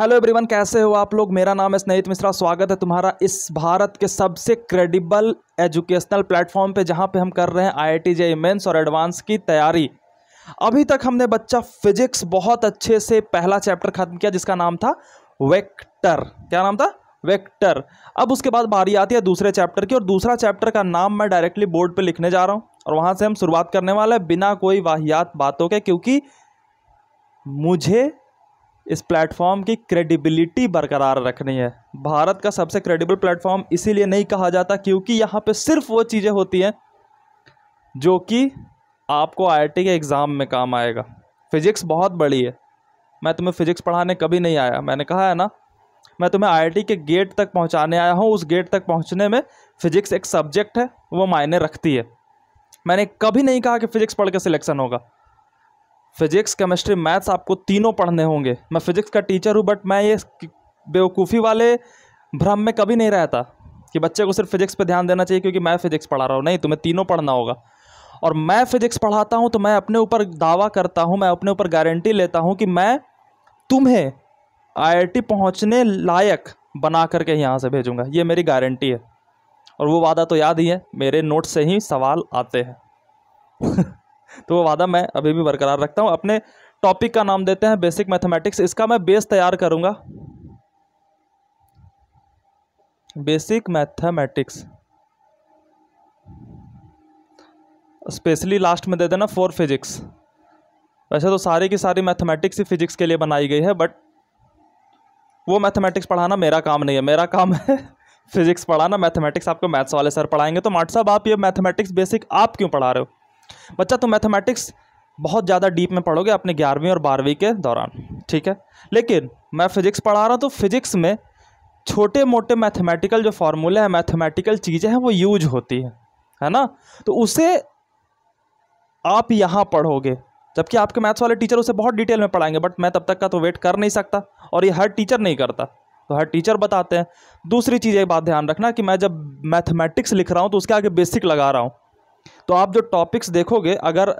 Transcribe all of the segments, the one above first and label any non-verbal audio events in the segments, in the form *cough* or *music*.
Hello everyone कैसे हो आप लोग मेरा नाम है स्नेहित मिश्रा स्वागत है तुम्हारा इस भारत के सबसे क्रेडिबल एजुकेशनल प्लेटफॉर्म पे जहाँ पे हम कर रहे हैं I I T J mains और एडवांस की तैयारी अभी तक हमने बच्चा फिजिक्स बहुत अच्छे से पहला चैप्टर खत्म किया जिसका नाम था वेक्टर क्या नाम था वेक्टर अब उसके बाद बारी आती है दूसरे चैप्टर की और दूसरा चैप्टर का नाम मैं डायरेक्टली बोर्ड पर लिखने जा रहा हूँ और वहाँ से हम शुरुआत करने वाले हैं बिना कोई वाहियात बातों के क्योंकि मुझे इस प्लेटफॉर्म की क्रेडिबिलिटी बरकरार रखनी है भारत का सबसे क्रेडिबल प्लेटफॉर्म इसीलिए नहीं कहा जाता क्योंकि यहाँ पे सिर्फ वो चीज़ें होती हैं जो कि आपको आई के एग्ज़ाम में काम आएगा फिज़िक्स बहुत बड़ी है मैं तुम्हें फ़िज़िक्स पढ़ाने कभी नहीं आया मैंने कहा है ना मैं तुम्हें आई के गेट तक पहुँचाने आया हूँ उस गेट तक पहुँचने में फ़िज़िक्स एक सब्जेक्ट है वो मायने रखती है मैंने कभी नहीं कहा कि फ़िज़िक्स पढ़ के सिलेक्शन होगा फिजिक्स केमिस्ट्री मैथ्स आपको तीनों पढ़ने होंगे मैं फिजिक्स का टीचर हूँ बट मैं ये बेवकूफ़ी वाले भ्रम में कभी नहीं रहता कि बच्चे को सिर्फ फिजिक्स पर ध्यान देना चाहिए क्योंकि मैं फिजिक्स पढ़ा रहा हूँ नहीं तुम्हें तीनों पढ़ना होगा और मैं फिजिक्स पढ़ाता हूँ तो मैं अपने ऊपर दावा करता हूँ मैं अपने ऊपर गारंटी लेता हूँ कि मैं तुम्हें आईआईटी पहुँचने लायक बना करके यहाँ से भेजूँगा ये मेरी गारंटी है और वो वादा तो याद ही है मेरे नोट से ही सवाल आते हैं *laughs* तो वो वादा मैं अभी भी बरकरार रखता हूँ अपने टॉपिक का नाम देते हैं बेसिक मैथमेटिक्स इसका मैं बेस तैयार करूँगा बेसिक मैथमेटिक्स स्पेशली लास्ट में दे देना फोर फिजिक्स वैसे तो सारी की सारी मैथमेटिक्स ही फिजिक्स के लिए बनाई गई है बट वो मैथमेटिक्स पढ़ाना मेरा काम नहीं है मेरा काम है फिजिक्स पढ़ाना मैथमेटिक्स आपको मैथ्स वाले सर पढ़ाएंगे तो माट साहब आप ये मैथमेटिक्स बेसिक आप क्यों पढ़ा रहे हो बच्चा तो मैथमेटिक्स बहुत ज़्यादा डीप में पढ़ोगे अपने ग्यारहवीं और बारहवीं के दौरान ठीक है लेकिन मैं फिज़िक्स पढ़ा रहा हूँ तो फिज़िक्स में छोटे मोटे मैथमेटिकल जो फार्मूले हैं मैथमेटिकल चीज़ें हैं वो यूज होती हैं है ना तो उसे आप यहाँ पढ़ोगे जबकि आपके मैथ्स वाले टीचर उसे बहुत डिटेल में पढ़ाएंगे बट मैं तब तक का तो वेट कर नहीं सकता और ये हर टीचर नहीं करता तो हर टीचर बताते हैं दूसरी चीज़ एक बात ध्यान रखना कि मैं जब मैथमेटिक्स लिख रहा हूँ तो उसके आगे बेसिक लगा रहा हूँ तो आप जो टॉपिक्स देखोगे अगर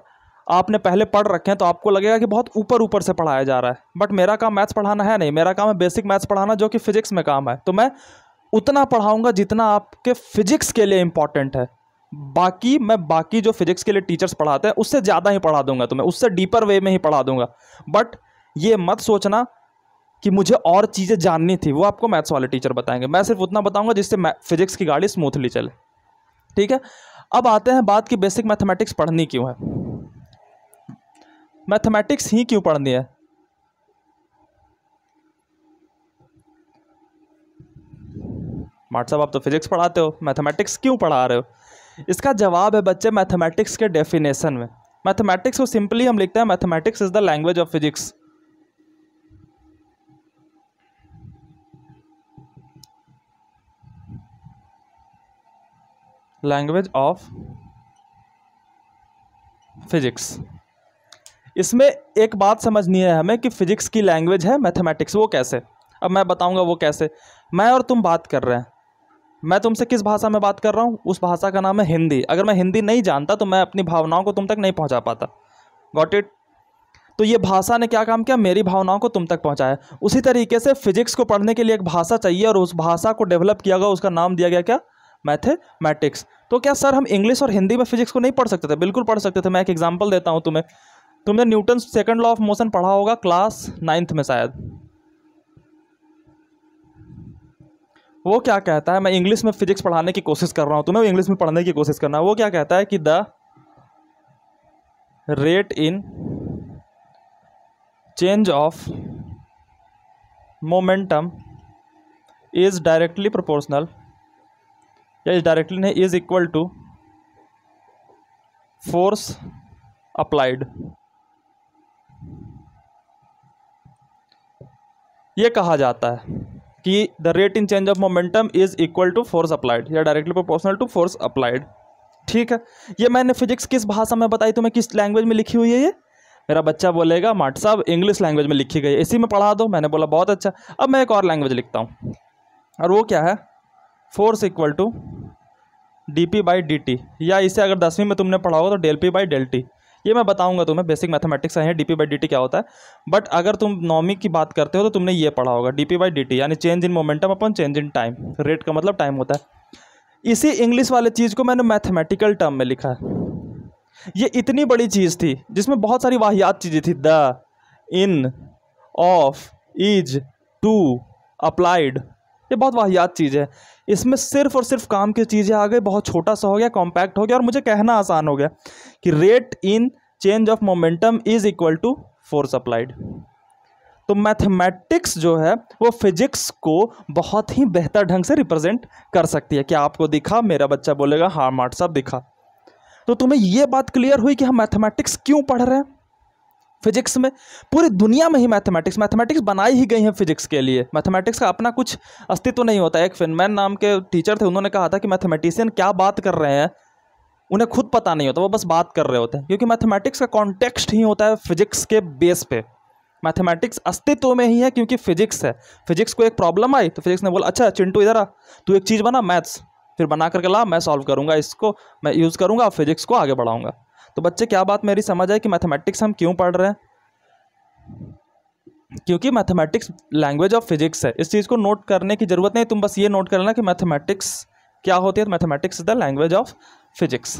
आपने पहले पढ़ रखे हैं तो आपको लगेगा कि बहुत ऊपर ऊपर से पढ़ाया जा रहा है बट मेरा काम मैथ्स पढ़ाना है नहीं मेरा काम है बेसिक मैथ्स पढ़ाना जो कि फिजिक्स में काम है तो मैं उतना पढ़ाऊंगा जितना आपके फिजिक्स के लिए इंपॉर्टेंट है बाकी मैं बाकी जो फिजिक्स के लिए टीचर्स पढ़ाते हैं उससे ज़्यादा ही पढ़ा दूंगा तो मैं उससे डीपर वे में ही पढ़ा दूंगा बट ये मत सोचना कि मुझे और चीज़ें जाननी थी वो आपको मैथ्स वाले टीचर बताएंगे मैं सिर्फ उतना बताऊंगा जिससे फिजिक्स की गाड़ी स्मूथली चले ठीक है अब आते हैं बात की बेसिक मैथमेटिक्स पढ़नी क्यों है मैथमेटिक्स ही क्यों पढ़नी है साहब आप तो फिजिक्स पढ़ाते हो मैथमेटिक्स क्यों पढ़ा रहे हो इसका जवाब है बच्चे मैथमेटिक्स के डेफिनेशन में मैथमेटिक्स को सिंपली हम लिखते हैं mathematics is the language of physics language of physics इसमें एक बात समझनी है हमें कि फिजिक्स की लैंग्वेज है मैथमेटिक्स वो कैसे अब मैं बताऊंगा वो कैसे मैं और तुम बात कर रहे हैं मैं तुमसे किस भाषा में बात कर रहा हूँ उस भाषा का नाम है हिंदी अगर मैं हिंदी नहीं जानता तो मैं अपनी भावनाओं को तुम तक नहीं पहुँचा पाता गॉट इट तो ये भाषा ने क्या काम किया मेरी भावनाओं को तुम तक पहुँचाया उसी तरीके से फिजिक्स को पढ़ने के लिए एक भाषा चाहिए और उस भाषा को डेवलप किया गया उसका नाम दिया गया क्या मैथेमेटिक्स तो क्या सर हम इंग्लिश और हिंदी में फिजिक्स को नहीं पढ़ सकते थे बिल्कुल पढ़ सकते थे मैं एक एग्जाम्पल देता हूँ तुम्हें तुमने Newton second law of motion पढ़ा होगा क्लास नाइन्थ में शायद वो क्या कहता है मैं इंग्लिश में फिजिक्स पढ़ाने की कोशिश कर रहा हूँ तुम्हें इंग्लिश में पढ़ने की कोशिश करना वो क्या कहता है कि the rate in change of momentum is directly proportional या इस डायरेक्टली नहीं is equal to force applied ये कहा जाता है कि the rate in change of momentum is equal to force applied या directly proportional to force applied ठीक है ये मैंने फिजिक्स किस भाषा में बताई तुम्हें किस लैंग्वेज में लिखी हुई है ये मेरा बच्चा बोलेगा माट साहब इंग्लिश लैंग्वेज में लिखी गई इसी में पढ़ा दो मैंने बोला बहुत अच्छा अब मैं एक और लैंग्वेज लिखता हूँ और वो क्या है force equal to D P by D T या इसे अगर दसवीं में तुमने पढ़ा होगा तो del P by del T ये मैं बताऊंगा तुम्हें बेसिक मैथमेटिक्स है D P by D T क्या होता है बट अगर तुम नॉमी की बात करते हो तो तुमने ये पढ़ा होगा D P by D T यानी चेंज इन मोमेंटम अपन चेंज इन टाइम रेट का मतलब टाइम होता है इसी इंग्लिश वाले चीज़ को मैंने मैथमेटिकल टर्म में लिखा है ये इतनी बड़ी चीज़ थी जिसमें बहुत सारी वाहियात चीज़ें थी the in of is to applied ये बहुत वाहियात चीज़ है इसमें सिर्फ और सिर्फ काम की चीज़ें आ गई बहुत छोटा सा हो गया कॉम्पैक्ट हो गया और मुझे कहना आसान हो गया कि rate in change of momentum is equal to force applied तो मैथमेटिक्स जो है वो फिजिक्स को बहुत ही बेहतर ढंग से रिप्रेजेंट कर सकती है कि आपको दिखा मेरा बच्चा बोलेगा हाँ मार्ट साहब दिखा तो तुम्हें ये बात क्लियर हुई कि हम मैथमेटिक्स क्यों पढ़ रहे हैं फिजिक्स में पूरी दुनिया में ही मैथमेटिक्स मैथमेटिक्स बनाई ही गई है फिजिक्स के लिए मैथमेटिक्स का अपना कुछ अस्तित्व नहीं होता एक फिनमैन नाम के टीचर थे उन्होंने कहा था कि मैथमेटिशियन क्या बात कर रहे हैं उन्हें खुद पता नहीं होता वो बस बात कर रहे होते हैं क्योंकि मैथमेटिक्स का कॉन्टेक्स्ट ही होता है फिजिक्स के बेस पे मैथमेटिक्स अस्तित्व में ही है क्योंकि फिजिक्स है फिजिक्स को एक प्रॉब्लम आई तो फिजिक्स ने बोला अच्छा चिंटू इधर आ तू एक चीज़ बना मैथ्स फिर बना करके ला मैं सॉल्व करूँगा इसको मैं यूज़ करूँगा फिजिक्स को आगे बढ़ाऊंगा तो बच्चे क्या बात मेरी समझ आए कि मैथमेटिक्स हम क्यों पढ़ रहे हैं क्योंकि मैथमेटिक्स लैंग्वेज ऑफ फिजिक्स है इस चीज़ को नोट करने की ज़रूरत नहीं तुम बस ये नोट कर लेना कि मैथमेटिक्स क्या होती है mathematics is the language of physics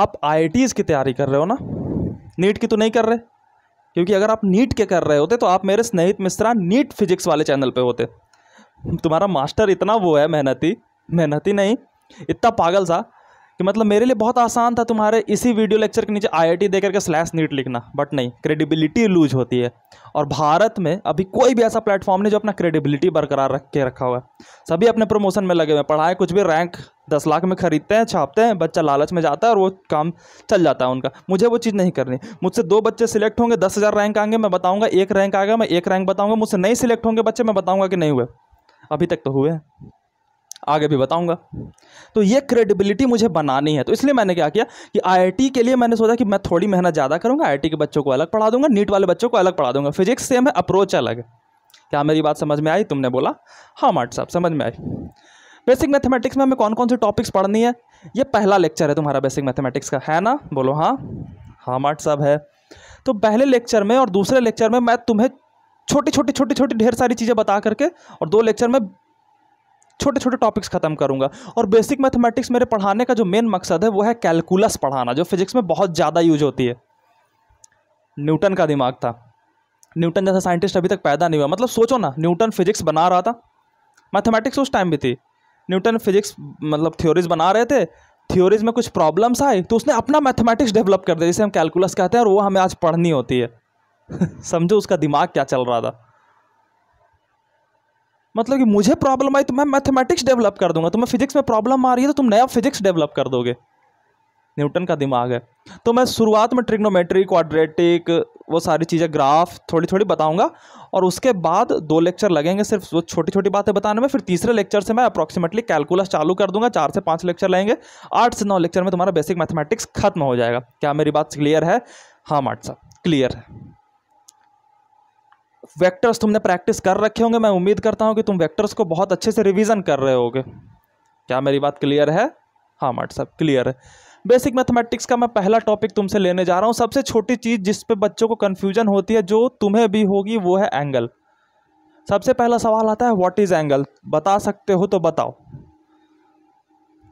आप आई की तैयारी कर रहे हो ना नीट की तो नहीं कर रहे क्योंकि अगर आप नीट के कर रहे होते तो आप मेरे स्नेहित मिश्रा नीट फिजिक्स वाले चैनल पे होते तुम्हारा मास्टर इतना वो है मेहनती मेहनती नहीं इतना पागल सा कि मतलब मेरे लिए बहुत आसान था तुम्हारे इसी वीडियो लेक्चर के नीचे आईआईटी दे करके स्लैश नीट लिखना बट नहीं क्रेडिबिलिटी लूज होती है और भारत में अभी कोई भी ऐसा प्लेटफॉर्म नहीं जो अपना क्रेडिबिलिटी बरकरार रख के रखा हुआ है सभी अपने प्रमोशन में लगे हुए हैं पढ़ाए कुछ भी रैंक दस लाख में खरीदते हैं छापते हैं बच्चा लालच में जाता है और वो काम चल जाता है उनका मुझे वो चीज़ नहीं करनी मुझसे दो बच्चे सिलेक्ट होंगे दस हज़ार रैंक आएंगे मैं बताऊंगा एक रैंक आएगा मैं एक रैंक बताऊंगा मुझसे नहीं सिलेक्ट होंगे बच्चे मैं बताऊंगा कि नहीं हुए अभी तक तो हुए आगे भी बताऊंगा तो ये क्रेडिबिलिटी मुझे बनानी है तो इसलिए मैंने क्या किया कि आईआईटी के लिए मैंने सोचा कि मैं थोड़ी मेहनत ज़्यादा करूँगा आईआईटी के बच्चों को अलग पढ़ा दूंगा नीट वाले बच्चों को अलग पढ़ा दूंगा फिजिक्स सेम है अप्रोच अलग है क्या मेरी बात समझ में आई तुमने बोला हाँ मार्ट साहब समझ में आई बेसिक मैथमेटिक्स में हमें कौन कौन से टॉपिक्स पढ़नी है ये पहला लेक्चर है तुम्हारा बेसिक मैथमेटिक्स का है ना बोलो हाँ हाँ मार्ट साहब है तो पहले लेक्चर में और दूसरे लेक्चर में मैं तुम्हें छोटी छोटी छोटी छोटी ढेर सारी चीज़ें बता करके और दो लेक्चर में छोटे छोटे टॉपिक्स खत्म करूँगा और बेसिक मैथमेटिक्स मेरे पढ़ाने का जो मेन मकसद है वो है कैलकुलस पढ़ाना जो फिजिक्स में बहुत ज़्यादा यूज होती है न्यूटन का दिमाग था न्यूटन जैसा साइंटिस्ट अभी तक पैदा नहीं हुआ मतलब सोचो ना न्यूटन फिजिक्स बना रहा था मैथमेटिक्स उस टाइम भी थी न्यूटन फिजिक्स मतलब थ्योरीज बना रहे थे थ्योरीज में कुछ प्रॉब्लम्स आए तो उसने अपना मैथमेटिक्स डेवलप कर दिया जिसे हम कैलकुलस कहते हैं और वो हमें आज पढ़नी होती है *laughs* समझो उसका दिमाग क्या चल रहा था मतलब कि मुझे प्रॉब्लम आई तो मैं मैथमेटिक्स डेवलप कर दूंगा तुम्हें तो फिजिक्स में प्रॉब्लम आ रही है तो तुम नया फिजिक्स डेवलप कर दोगे न्यूटन का दिमाग है तो मैं शुरुआत में ट्रिग्नोमेट्री क्वाड्रेटिक वो सारी चीज़ें ग्राफ थोड़ी थोड़ी बताऊंगा और उसके बाद दो लेक्चर लगेंगे सिर्फ वो छोटी छोटी बातें बताने में फिर तीसरे लेक्चर से मैं अप्रॉक्सीमेटली कैलकुलस चालू कर दूंगा चार से पाँच लेक्चर लेंगे आठ से नौ लेक्चर में तुम्हारा बेसिक मैथमेटिक्स खत्म हो जाएगा क्या मेरी बात क्लियर है हाँ माट साहब क्लियर है वेक्टर्स तुमने प्रैक्टिस कर रखे होंगे मैं उम्मीद करता हूँ कि तुम वेक्टर्स को बहुत अच्छे से रिविजन कर रहे होगे क्या मेरी बात क्लियर है हाँ मट साहब क्लियर है बेसिक मैथमेटिक्स का मैं पहला टॉपिक तुमसे लेने जा रहा हूँ सबसे छोटी चीज़ जिस पे बच्चों को कन्फ्यूजन होती है जो तुम्हें भी होगी वो है एंगल सबसे पहला सवाल आता है व्हाट इज़ एंगल बता सकते हो तो बताओ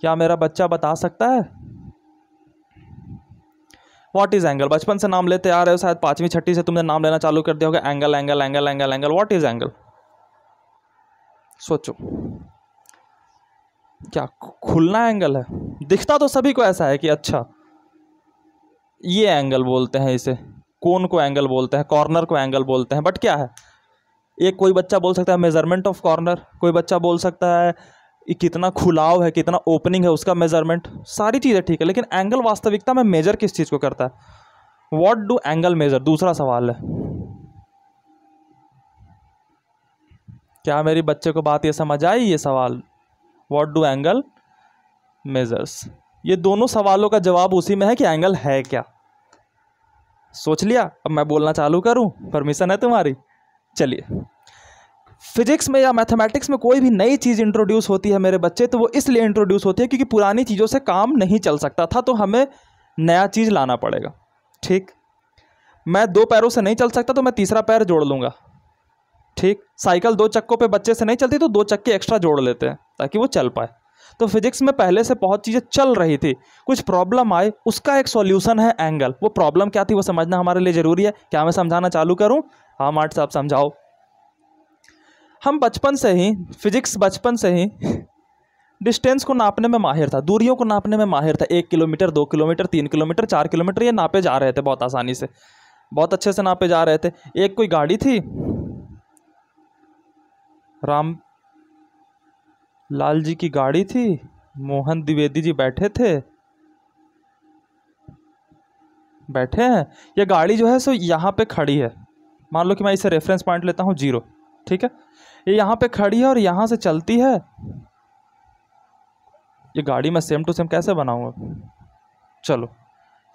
क्या मेरा बच्चा बता सकता है व्हाट इज़ एंगल बचपन से नाम लेते आ रहे हो शायद पाँचवीं छठी से तुमने नाम लेना चालू कर दिया होगा angle angle angle angle angle what is angle सोचो क्या खुलना एंगल है दिखता तो सभी को ऐसा है कि अच्छा ये एंगल बोलते हैं इसे कोन को एंगल बोलते हैं कॉर्नर को एंगल बोलते हैं बट क्या है एक कोई बच्चा बोल सकता है मेजरमेंट ऑफ कॉर्नर कोई बच्चा बोल सकता है कितना खुलाव है कितना ओपनिंग है उसका मेजरमेंट सारी चीज़ें ठीक है लेकिन एंगल वास्तविकता में मेजर किस चीज़ को करता है वॉट डू एंगल मेजर दूसरा सवाल है क्या मेरी बच्चे को बात ये समझ आई ये सवाल वॉट डू एंगल मेजर्स ये दोनों सवालों का जवाब उसी में है कि एंगल है क्या सोच लिया अब मैं बोलना चालू करूं परमिशन है तुम्हारी चलिए फिजिक्स में या मैथमेटिक्स में कोई भी नई चीज़ इंट्रोड्यूस होती है मेरे बच्चे तो वो इसलिए इंट्रोड्यूस होती है क्योंकि पुरानी चीज़ों से काम नहीं चल सकता था तो हमें नया चीज़ लाना पड़ेगा ठीक मैं दो पैरों से नहीं चल सकता तो मैं तीसरा पैर जोड़ लूँगा ठीक साइकिल दो चक्कों पे बच्चे से नहीं चलती तो दो चक्के एक्स्ट्रा जोड़ लेते हैं ताकि वो चल पाए तो फिजिक्स में पहले से बहुत चीज़ें चल रही थी कुछ प्रॉब्लम आए उसका एक सॉल्यूशन है एंगल वो प्रॉब्लम क्या थी वो समझना हमारे लिए ज़रूरी है क्या मैं समझाना चालू करूँ हाँ मार्ट साहब समझाओ हम बचपन से ही फिजिक्स बचपन से ही डिस्टेंस को नापने में माहिर था दूरियों को नापने में माहिर था एक किलोमीटर दो किलोमीटर तीन किलोमीटर चार किलोमीटर ये नापे जा रहे थे बहुत आसानी से बहुत अच्छे से नापे जा रहे थे एक कोई गाड़ी थी राम लाल जी की गाड़ी थी मोहन द्विवेदी जी बैठे थे बैठे हैं ये गाड़ी जो है सो यहाँ पे खड़ी है मान लो कि मैं इसे रेफरेंस पॉइंट लेता हूँ जीरो ठीक है ये यहाँ पे खड़ी है और यहाँ से चलती है ये गाड़ी मैं सेम टू सेम कैसे बनाऊँगा चलो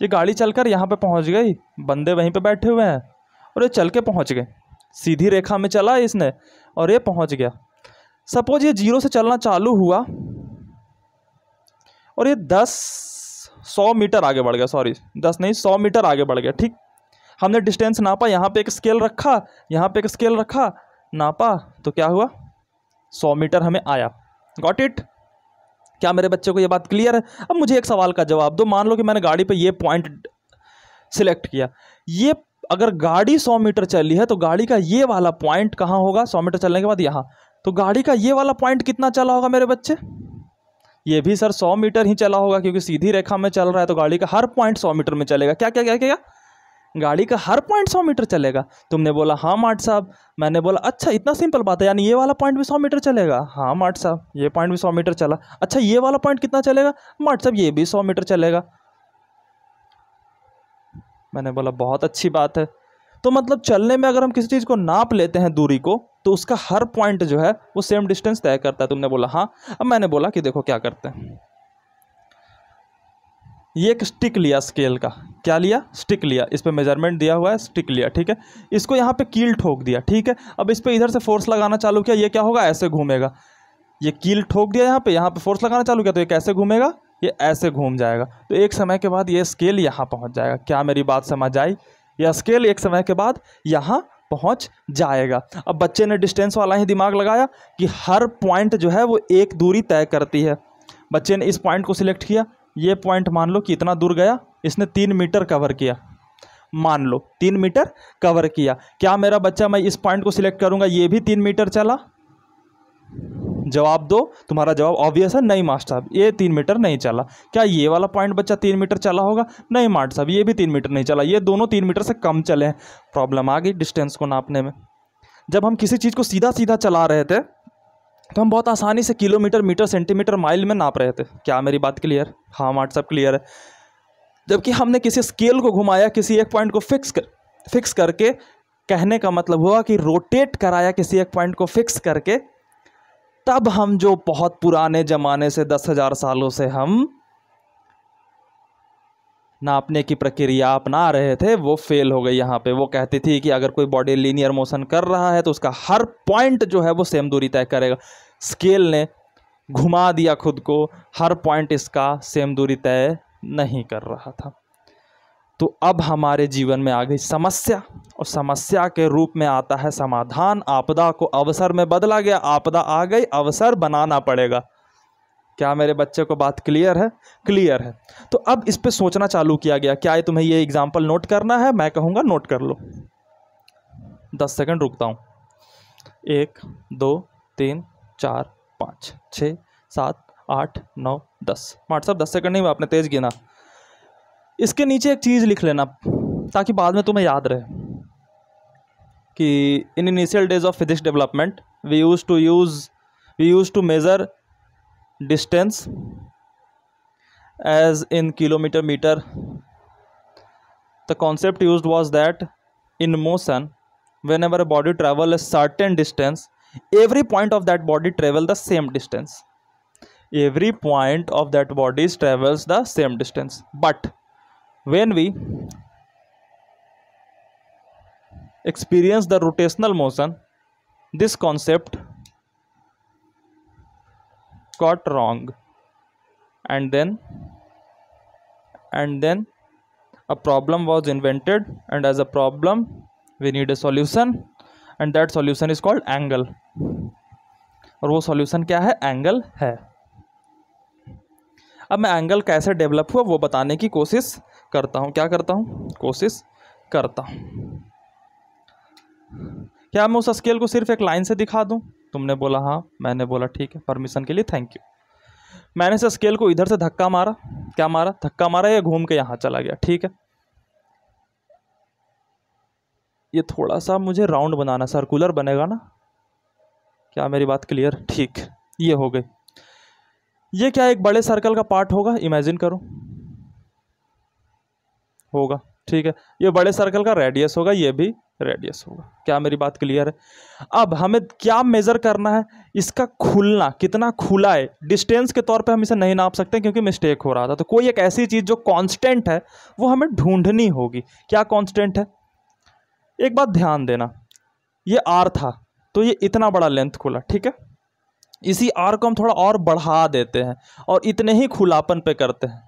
ये गाड़ी चलकर यहाँ पर पहुँच गई बंदे वहीं पे बैठे हुए हैं और ये चल के पहुँच गए सीधी रेखा में चला इसने और ये पहुँच गया सपोज ये जीरो से चलना चालू हुआ और ये दस सौ मीटर आगे बढ़ गया सॉरी दस नहीं सौ मीटर आगे बढ़ गया ठीक हमने डिस्टेंस नापा यहाँ पे एक स्केल रखा यहाँ पे एक स्केल रखा नापा तो क्या हुआ सौ मीटर हमें आया गॉट इट क्या मेरे बच्चे को ये बात क्लियर है अब मुझे एक सवाल का जवाब दो मान लो कि मैंने गाड़ी पर ये पॉइंट सिलेक्ट किया ये अगर गाड़ी सौ मीटर चली है तो गाड़ी का ये वाला पॉइंट कहाँ होगा सौ मीटर चलने के बाद यहाँ तो गाड़ी का ये वाला पॉइंट कितना चला होगा मेरे बच्चे ये भी सर सौ मीटर ही चला होगा क्योंकि सीधी रेखा में चल रहा है तो गाड़ी का हर पॉइंट सौ मीटर में चलेगा क्या क्या क्या क्या, क्या? गाड़ी का हर पॉइंट सौ मीटर चलेगा तुमने बोला हाँ माट साहब मैंने बोला अच्छा इतना सिंपल बात है यानी ये वाला पॉइंट भी सौ मीटर चलेगा हाँ माट साहब ये पॉइंट भी सौ मीटर चला अच्छा ये वाला पॉइंट कितना चलेगा माट साहब ये भी सौ मीटर चलेगा मैंने बोला बहुत अच्छी बात है तो मतलब चलने में अगर हम किसी चीज़ को नाप लेते हैं दूरी को तो उसका हर पॉइंट जो है वो सेम डिस्टेंस तय करता है तुमने बोला हाँ अब मैंने बोला कि देखो क्या करते हैं ये एक स्टिक लिया स्केल का क्या लिया स्टिक लिया इस पर मेजरमेंट दिया हुआ है स्टिक लिया ठीक है इसको यहाँ पे कील ठोक दिया ठीक है अब इस पर इधर से फोर्स लगाना चालू किया ये क्या होगा ऐसे घूमेगा ये कील ठोक दिया यहाँ पे यहाँ पे फोर्स लगाना चालू किया तो ये कैसे घूमेगा ये ऐसे घूम जाएगा तो एक समय के बाद ये स्केल यहाँ पहुँच जाएगा क्या मेरी बात समझ आई यह स्केल एक समय के बाद यहाँ पहुँच जाएगा अब बच्चे ने डिस्टेंस वाला ही दिमाग लगाया कि हर पॉइंट जो है वो एक दूरी तय करती है बच्चे ने इस पॉइंट को सिलेक्ट किया ये पॉइंट मान लो कि इतना दूर गया इसने तीन मीटर कवर किया मान लो तीन मीटर कवर किया क्या मेरा बच्चा मैं इस पॉइंट को सिलेक्ट करूंगा ये भी तीन मीटर चला जवाब दो तुम्हारा जवाब ऑब्वियस है नहीं मास्टर साहब ये तीन मीटर नहीं चला क्या ये वाला पॉइंट बच्चा तीन मीटर चला होगा नहीं मास्टर साहब ये भी तीन मीटर नहीं चला ये दोनों तीन मीटर से कम चले हैं प्रॉब्लम आ गई डिस्टेंस को नापने में जब हम किसी चीज़ को सीधा सीधा चला रहे थे तो हम बहुत आसानी से किलोमीटर मीटर सेंटीमीटर माइल में नाप रहे थे क्या मेरी बात क्लियर हाँ व्हाट्सअप क्लियर है जबकि हमने किसी स्केल को घुमाया किसी एक पॉइंट को फिक्स कर फिक्स करके कहने का मतलब हुआ कि रोटेट कराया किसी एक पॉइंट को फिक्स करके तब हम जो बहुत पुराने ज़माने से दस हज़ार सालों से हम नापने की प्रक्रिया अपना रहे थे वो फेल हो गई यहाँ पे वो कहती थी कि अगर कोई बॉडी लीनियर मोशन कर रहा है तो उसका हर पॉइंट जो है वो सेम दूरी तय करेगा स्केल ने घुमा दिया खुद को हर पॉइंट इसका सेम दूरी तय नहीं कर रहा था तो अब हमारे जीवन में आ गई समस्या और समस्या के रूप में आता है समाधान आपदा को अवसर में बदला गया आपदा आ गई अवसर बनाना पड़ेगा क्या मेरे बच्चे को बात क्लियर है क्लियर है तो अब इस पर सोचना चालू किया गया क्या तुम्हें ये एग्ज़ाम्पल नोट करना है मैं कहूँगा नोट कर लो दस सेकंड रुकता हूँ एक दो तीन चार पाँच छः सात आठ नौ दस साहब दस सेकंड नहीं हुआ आपने तेज़ गिना इसके नीचे एक चीज़ लिख लेना ताकि बाद में तुम्हें याद रहे कि in initial days of physics development we use to use we use to measure distance as in kilometer meter the concept used was that in motion whenever a body travel a certain distance every point of that body travel the same distance every point of that body travels the same distance but when we experience the rotational motion this concept got wrong and then and then a problem was invented and as a problem we need a solution and that solution is called angle और वो solution क्या है angle है अब मैं angle कैसे develop हुआ वो बताने की कोशिश करता हूँ क्या करता हूँ कोशिश करता हूँ क्या मैं उस स्केल को सिर्फ एक लाइन से दिखा दूँ तुमने बोला हाँ मैंने बोला ठीक है परमिशन के लिए थैंक यू मैंने से स्केल को इधर से धक्का मारा क्या मारा धक्का मारा या घूम के यहाँ चला गया ठीक है ये थोड़ा सा मुझे राउंड बनाना सर्कुलर बनेगा ना क्या मेरी बात क्लियर ठीक ये हो गई ये क्या एक बड़े सर्कल का पार्ट होगा इमेजिन करो होगा ठीक है ये बड़े सर्कल का रेडियस होगा ये भी रेडियस होगा क्या मेरी बात क्लियर है अब हमें क्या मेज़र करना है इसका खुलना कितना खुला है डिस्टेंस के तौर पे हम इसे नहीं नाप सकते क्योंकि मिस्टेक हो रहा था तो कोई एक ऐसी चीज़ जो कांस्टेंट है वो हमें ढूंढनी होगी क्या कांस्टेंट है एक बात ध्यान देना ये आर था तो ये इतना बड़ा लेंथ खुला ठीक है इसी आर को हम थोड़ा और बढ़ा देते हैं और इतने ही खुलापन पे करते हैं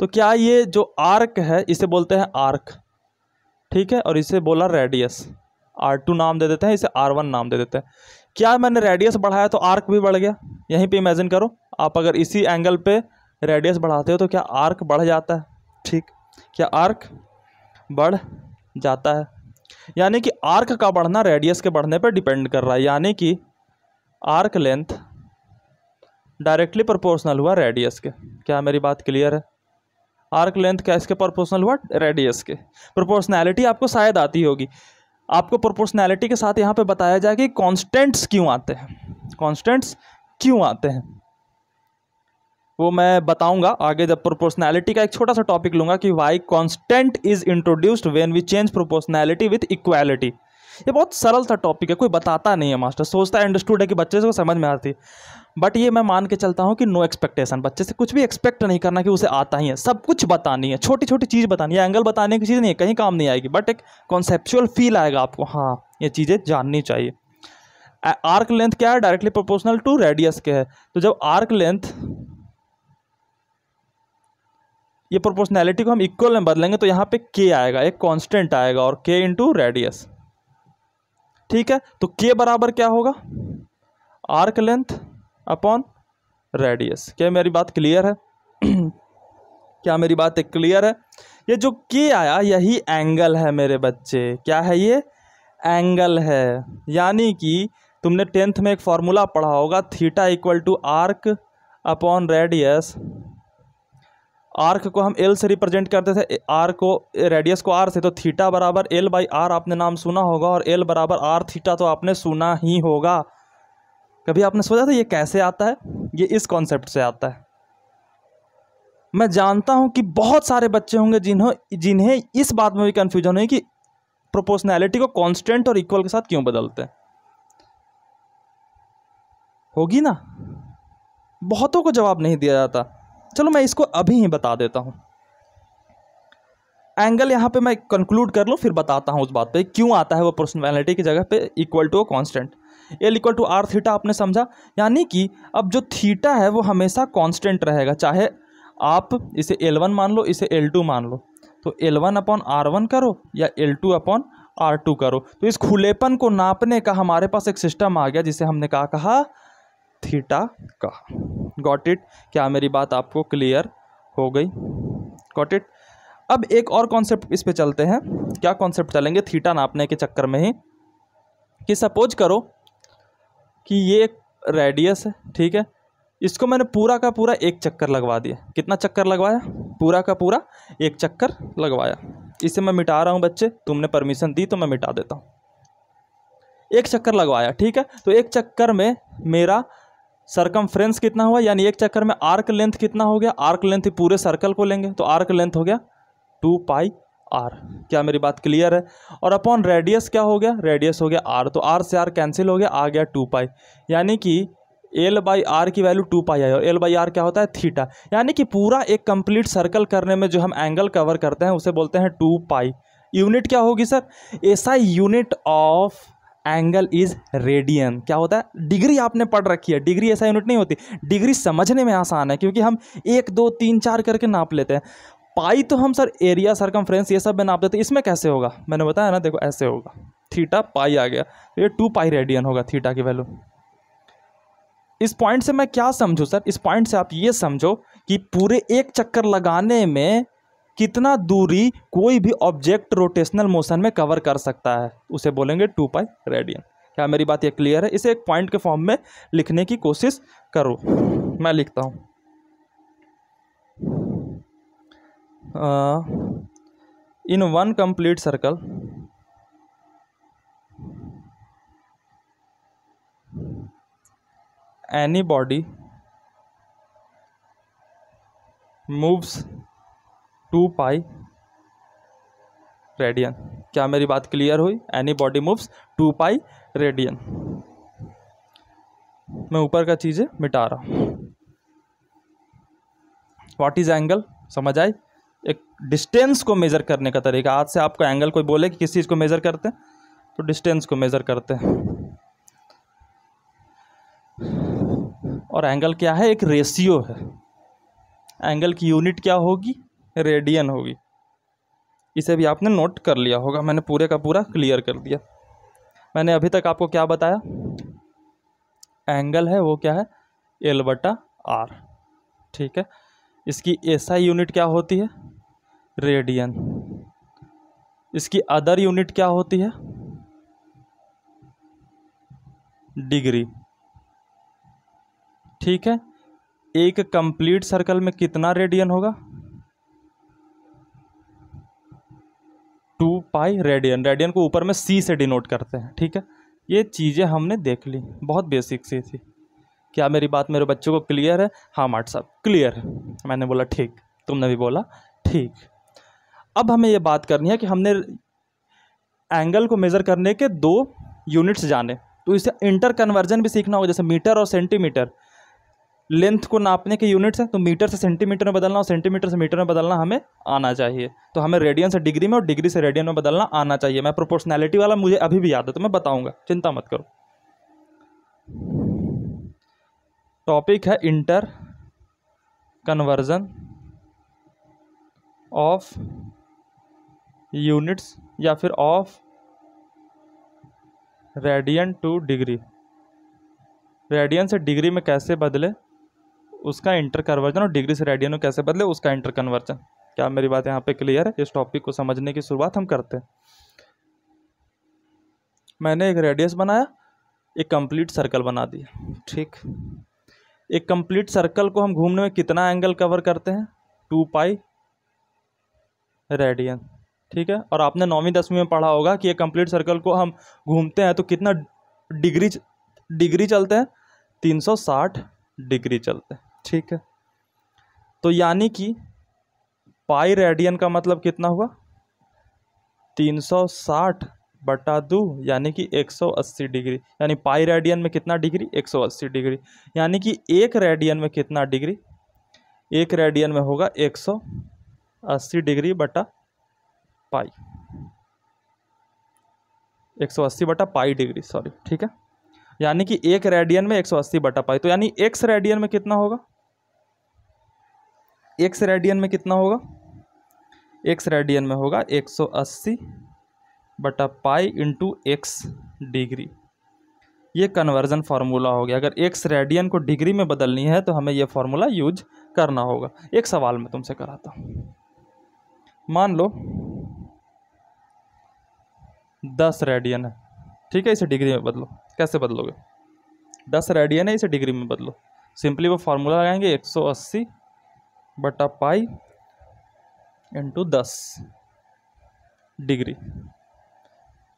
तो क्या ये जो आर्क है इसे बोलते हैं आर्क ठीक है और इसे बोला रेडियस आर टू नाम दे देते हैं इसे आर वन नाम दे देते हैं क्या मैंने रेडियस बढ़ाया तो आर्क भी बढ़ गया यहीं पे इमेजिन करो आप अगर इसी एंगल पे रेडियस बढ़ाते हो तो क्या आर्क बढ़ जाता है ठीक क्या आर्क बढ़ जाता है यानी कि आर्क का बढ़ना रेडियस के बढ़ने पर डिपेंड कर रहा है यानी कि आर्क लेंथ डायरेक्टली प्रोपोर्शनल हुआ रेडियस के क्या मेरी बात क्लियर है आर्क लेंथ क्या इसके प्रोपोर्शनल हुआ रेडियस के प्रोपोर्शनैलिटी आपको शायद आती होगी आपको प्रोपोर्शनैलिटी के साथ यहाँ पे बताया जाए कि कॉन्स्टेंट्स क्यों आते हैं कॉन्स्टेंट्स क्यों आते हैं वो मैं बताऊंगा आगे जब प्रोपोर्शनैलिटी का एक छोटा सा टॉपिक लूंगा कि why constant is introduced when we change proportionality with equality ये बहुत सरल सा टॉपिक है कोई बताता नहीं है मास्टर सोचता है अंडरस्टूड है कि बच्चे को समझ में आती है बट ये मैं मान के चलता हूँ कि नो एक्सपेक्टेशन बच्चे से कुछ भी एक्सपेक्ट नहीं करना कि उसे आता ही है सब कुछ बतानी है छोटी छोटी चीज़ बतानी है एंगल बताने की चीज़ नहीं है कहीं काम नहीं आएगी बट एक कॉन्सेप्चुअल फील आएगा आपको हाँ ये चीज़ें जाननी चाहिए आर्क लेंथ क्या है डायरेक्टली प्रोपोर्शनल टू रेडियस के है तो जब आर्क लेंथ ये प्रोपोर्शनैलिटी को हम इक्वल में बदलेंगे तो यहाँ पे के आएगा एक कांस्टेंट आएगा और के इंटू रेडियस ठीक है तो के बराबर क्या होगा आर्क लेंथ अपॉन रेडियस क्या मेरी बात क्लियर है *clears throat* क्या मेरी बात क्लियर है ये जो के आया यही एंगल है मेरे बच्चे क्या है ये एंगल है यानी कि तुमने टेंथ में एक फार्मूला पढ़ा होगा theta equal to arc upon radius arc को हम एल से रिप्रेजेंट करते थे आर को रेडियस को आर से तो थीटा बराबर एल बाई आर आपने नाम सुना होगा और एल बराबर आर थीटा तो आपने सुना ही होगा कभी आपने सोचा था ये कैसे आता है ये इस कॉन्सेप्ट से आता है मैं जानता हूँ कि बहुत सारे बच्चे होंगे जिन्हों जिन्हें इस बात में भी कन्फ्यूजन हुई कि प्रोपोर्शनैलिटी को कांस्टेंट और इक्वल के साथ क्यों बदलते हैं होगी ना बहुतों को जवाब नहीं दिया जाता चलो मैं इसको अभी ही बता देता हूँ एंगल यहाँ पे मैं कंक्लूड कर लूँ फिर बताता हूँ उस बात पे क्यों आता है वो पर्सनैलिटी की जगह पे equal to constant L equal to R theta आपने समझा यानी कि अब जो थीटा है वो हमेशा कांस्टेंट रहेगा चाहे आप इसे एल वन मान लो इसे एल टू मान लो तो L one upon R one करो या L two upon R two करो तो इस खुलेपन को नापने का हमारे पास एक सिस्टम आ गया जिसे हमने कहा कहा थीटा कहा गॉट इट क्या मेरी बात आपको क्लियर हो गई गॉट इट अब एक और कॉन्सेप्ट इस पे चलते हैं क्या कॉन्सेप्ट चलेंगे थीटा नापने के चक्कर में ही कि सपोज करो कि ये एक रेडियस है ठीक है इसको मैंने पूरा का पूरा एक चक्कर लगवा दिया कितना चक्कर लगवाया पूरा का पूरा एक चक्कर लगवाया इसे मैं मिटा रहा हूँ बच्चे तुमने परमिशन दी तो मैं मिटा देता हूँ एक चक्कर लगवाया ठीक है तो एक चक्कर में मेरा सर्कम कितना हुआ यानी एक चक्कर में आर्क लेंथ कितना हो गया आर्क लेंथ पूरे सर्कल को लेंगे तो आर्क लेंथ हो गया टू पाई आर क्या मेरी बात क्लियर है और अपॉन रेडियस क्या हो गया रेडियस हो गया आर तो आर से आर कैंसिल हो गया आ गया टू पाई यानी कि एल बाई आर की वैल्यू टू पाई आई और एल बाई आर क्या होता है थीटा यानी कि पूरा एक कंप्लीट सर्कल करने में जो हम एंगल कवर करते हैं उसे बोलते हैं टू पाई यूनिट क्या होगी सर ऐसा unit of angle is radian क्या होता है डिग्री आपने पढ़ रखी है डिग्री ऐसा यूनिट नहीं होती डिग्री समझने में आसान है क्योंकि हम एक दो तीन चार करके नाप लेते हैं पाई तो हम सर एरिया सरकमफ्रेंस ये सब में नाप देते इसमें कैसे होगा मैंने बताया ना देखो ऐसे होगा थीटा पाई आ गया तो ये टू पाई रेडियन होगा थीटा की वैल्यू इस पॉइंट से मैं क्या समझूँ सर इस पॉइंट से आप ये समझो कि पूरे एक चक्कर लगाने में कितना दूरी कोई भी ऑब्जेक्ट रोटेशनल मोशन में कवर कर सकता है उसे बोलेंगे टू पाई रेडियन क्या मेरी बात ये क्लियर है इसे एक पॉइंट के फॉर्म में लिखने की कोशिश करो मैं लिखता हूँ in one complete circle any body moves two pi radian क्या मेरी बात क्लियर हुई any body moves two pi radian मैं ऊपर का चीज़ें मिटा रहा हूँ वॉट इज एंगल समझ आई एक डिस्टेंस को मेज़र करने का तरीका हाथ से आपको एंगल कोई बोले कि किस चीज़ को मेज़र करते हैं तो डिस्टेंस को मेज़र करते हैं और एंगल क्या है एक रेशियो है एंगल की यूनिट क्या होगी रेडियन होगी इसे भी आपने नोट कर लिया होगा मैंने पूरे का पूरा क्लियर कर दिया मैंने अभी तक आपको क्या बताया एंगल है वो क्या है एल बटा आर ठीक है इसकी एसआई यूनिट क्या होती है रेडियन इसकी अदर यूनिट क्या होती है डिग्री ठीक है एक कंप्लीट सर्कल में कितना रेडियन होगा टू पाई रेडियन रेडियन को ऊपर में सी से डिनोट करते हैं ठीक है ये चीज़ें हमने देख ली बहुत बेसिक सी थी क्या मेरी बात मेरे बच्चों को क्लियर है हाँ माट साहब क्लियर है मैंने बोला ठीक तुमने भी बोला ठीक अब हमें यह बात करनी है कि हमने एंगल को मेज़र करने के दो यूनिट्स जाने तो इसे इंटर कन्वर्जन भी सीखना होगा जैसे मीटर और सेंटीमीटर लेंथ को नापने के यूनिट्स हैं तो मीटर से सेंटीमीटर में बदलना और सेंटीमीटर से मीटर में बदलना हमें आना चाहिए तो हमें रेडियन से डिग्री में और डिग्री से रेडियन में बदलना आना चाहिए मैं प्रोपोर्शनैलिटी वाला मुझे अभी भी याद है तो मैं बताऊंगा चिंता मत करो टॉपिक है इंटर कन्वर्जन ऑफ यूनिट्स या फिर of radian to degree radian से डिग्री में कैसे बदले उसका इंटर कन्वर्जन और डिग्री से रेडियन में कैसे बदले उसका इंटर कन्वर्जन क्या मेरी बात यहाँ पे क्लियर है इस टॉपिक को समझने की शुरुआत हम करते हैं मैंने एक रेडियस बनाया एक कंप्लीट सर्कल बना दिया ठीक एक कंप्लीट सर्कल को हम घूमने में कितना एंगल कवर करते हैं टू पाई रेडियन ठीक है और आपने नौवीं दसवीं में पढ़ा होगा कि ये कंप्लीट सर्कल को हम घूमते हैं तो कितना डिग्री डिग्री चलते हैं 360 डिग्री चलते हैं ठीक है तो यानी कि पाई रेडियन का मतलब कितना हुआ 360 बटा दो यानी कि 180 डिग्री यानी पाई रेडियन में कितना डिग्री 180 डिग्री यानी कि एक रेडियन में कितना डिग्री एक रेडियन में होगा अस्सी डिग्री बटा पाई 180 बटा पाई डिग्री सॉरी ठीक है यानी कि एक रेडियन में 180 बटा पाई तो यानी एक्स रेडियन में कितना होगा एक्स रेडियन में कितना होगा एक्स रेडियन में होगा 180 बटा पाई इंटू एक्स डिग्री ये कन्वर्जन फार्मूला हो गया अगर एक्स रेडियन को डिग्री में बदलनी है तो हमें यह फार्मूला यूज करना होगा एक सवाल मैं तुमसे कराता हूँ मान लो दस रेडियन है ठीक है इसे डिग्री में बदलो कैसे बदलोगे दस रेडियन है इसे डिग्री में बदलो सिंपली वो फार्मूला लगाएंगे एक सौ अस्सी बटा पाई इंटू दस डिग्री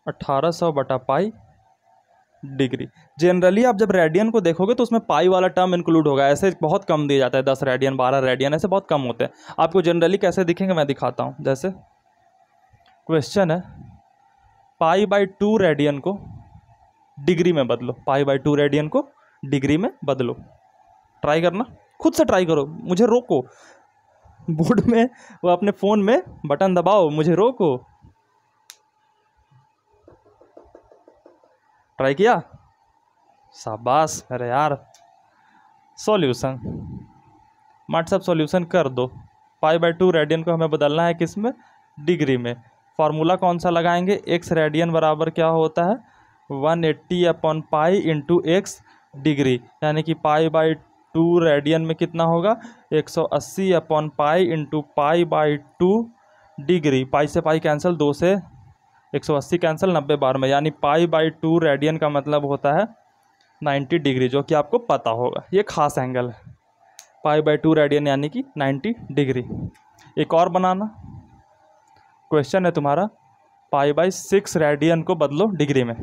अट्ठारह सौ बटा पाई डिग्री जनरली आप जब रेडियन को देखोगे तो उसमें पाई वाला टर्म इंक्लूड होगा ऐसे बहुत कम दिया जाता है दस रेडियन बारह रेडियन ऐसे बहुत कम होते हैं आपको जनरली कैसे दिखेंगे मैं दिखाता हूँ जैसे क्वेश्चन है पाई बाई टू रेडियन को डिग्री में बदलो पाई बाई टू रेडियन को डिग्री में बदलो ट्राई करना खुद से ट्राई करो मुझे रोको बोर्ड में वो अपने फ़ोन में बटन दबाओ मुझे रोको ट्राई किया शाबाश अरे यार सॉल्यूशन व्हाट्सअप सॉल्यूशन कर दो पाई बाई टू रेडियन को हमें बदलना है किस में डिग्री में फार्मूला कौन सा लगाएंगे एक्स रेडियन बराबर क्या होता है one eighty upon pi into x degree यानी कि पाई बाई टू रेडियन में कितना होगा एक सौ अस्सी upon pi into pi by two degree pi से पाई कैंसिल दो से एक सौ अस्सी कैंसिल नब्बे बार में यानी पाई बाई टू रेडियन का मतलब होता है नाइन्टी डिग्री जो कि आपको पता होगा ये खास एंगल है पाई बाई टू रेडियन यानी कि नाइन्टी डिग्री एक और बनाना क्वेश्चन है तुम्हारा पाई बाई सिक्स रेडियन को बदलो डिग्री में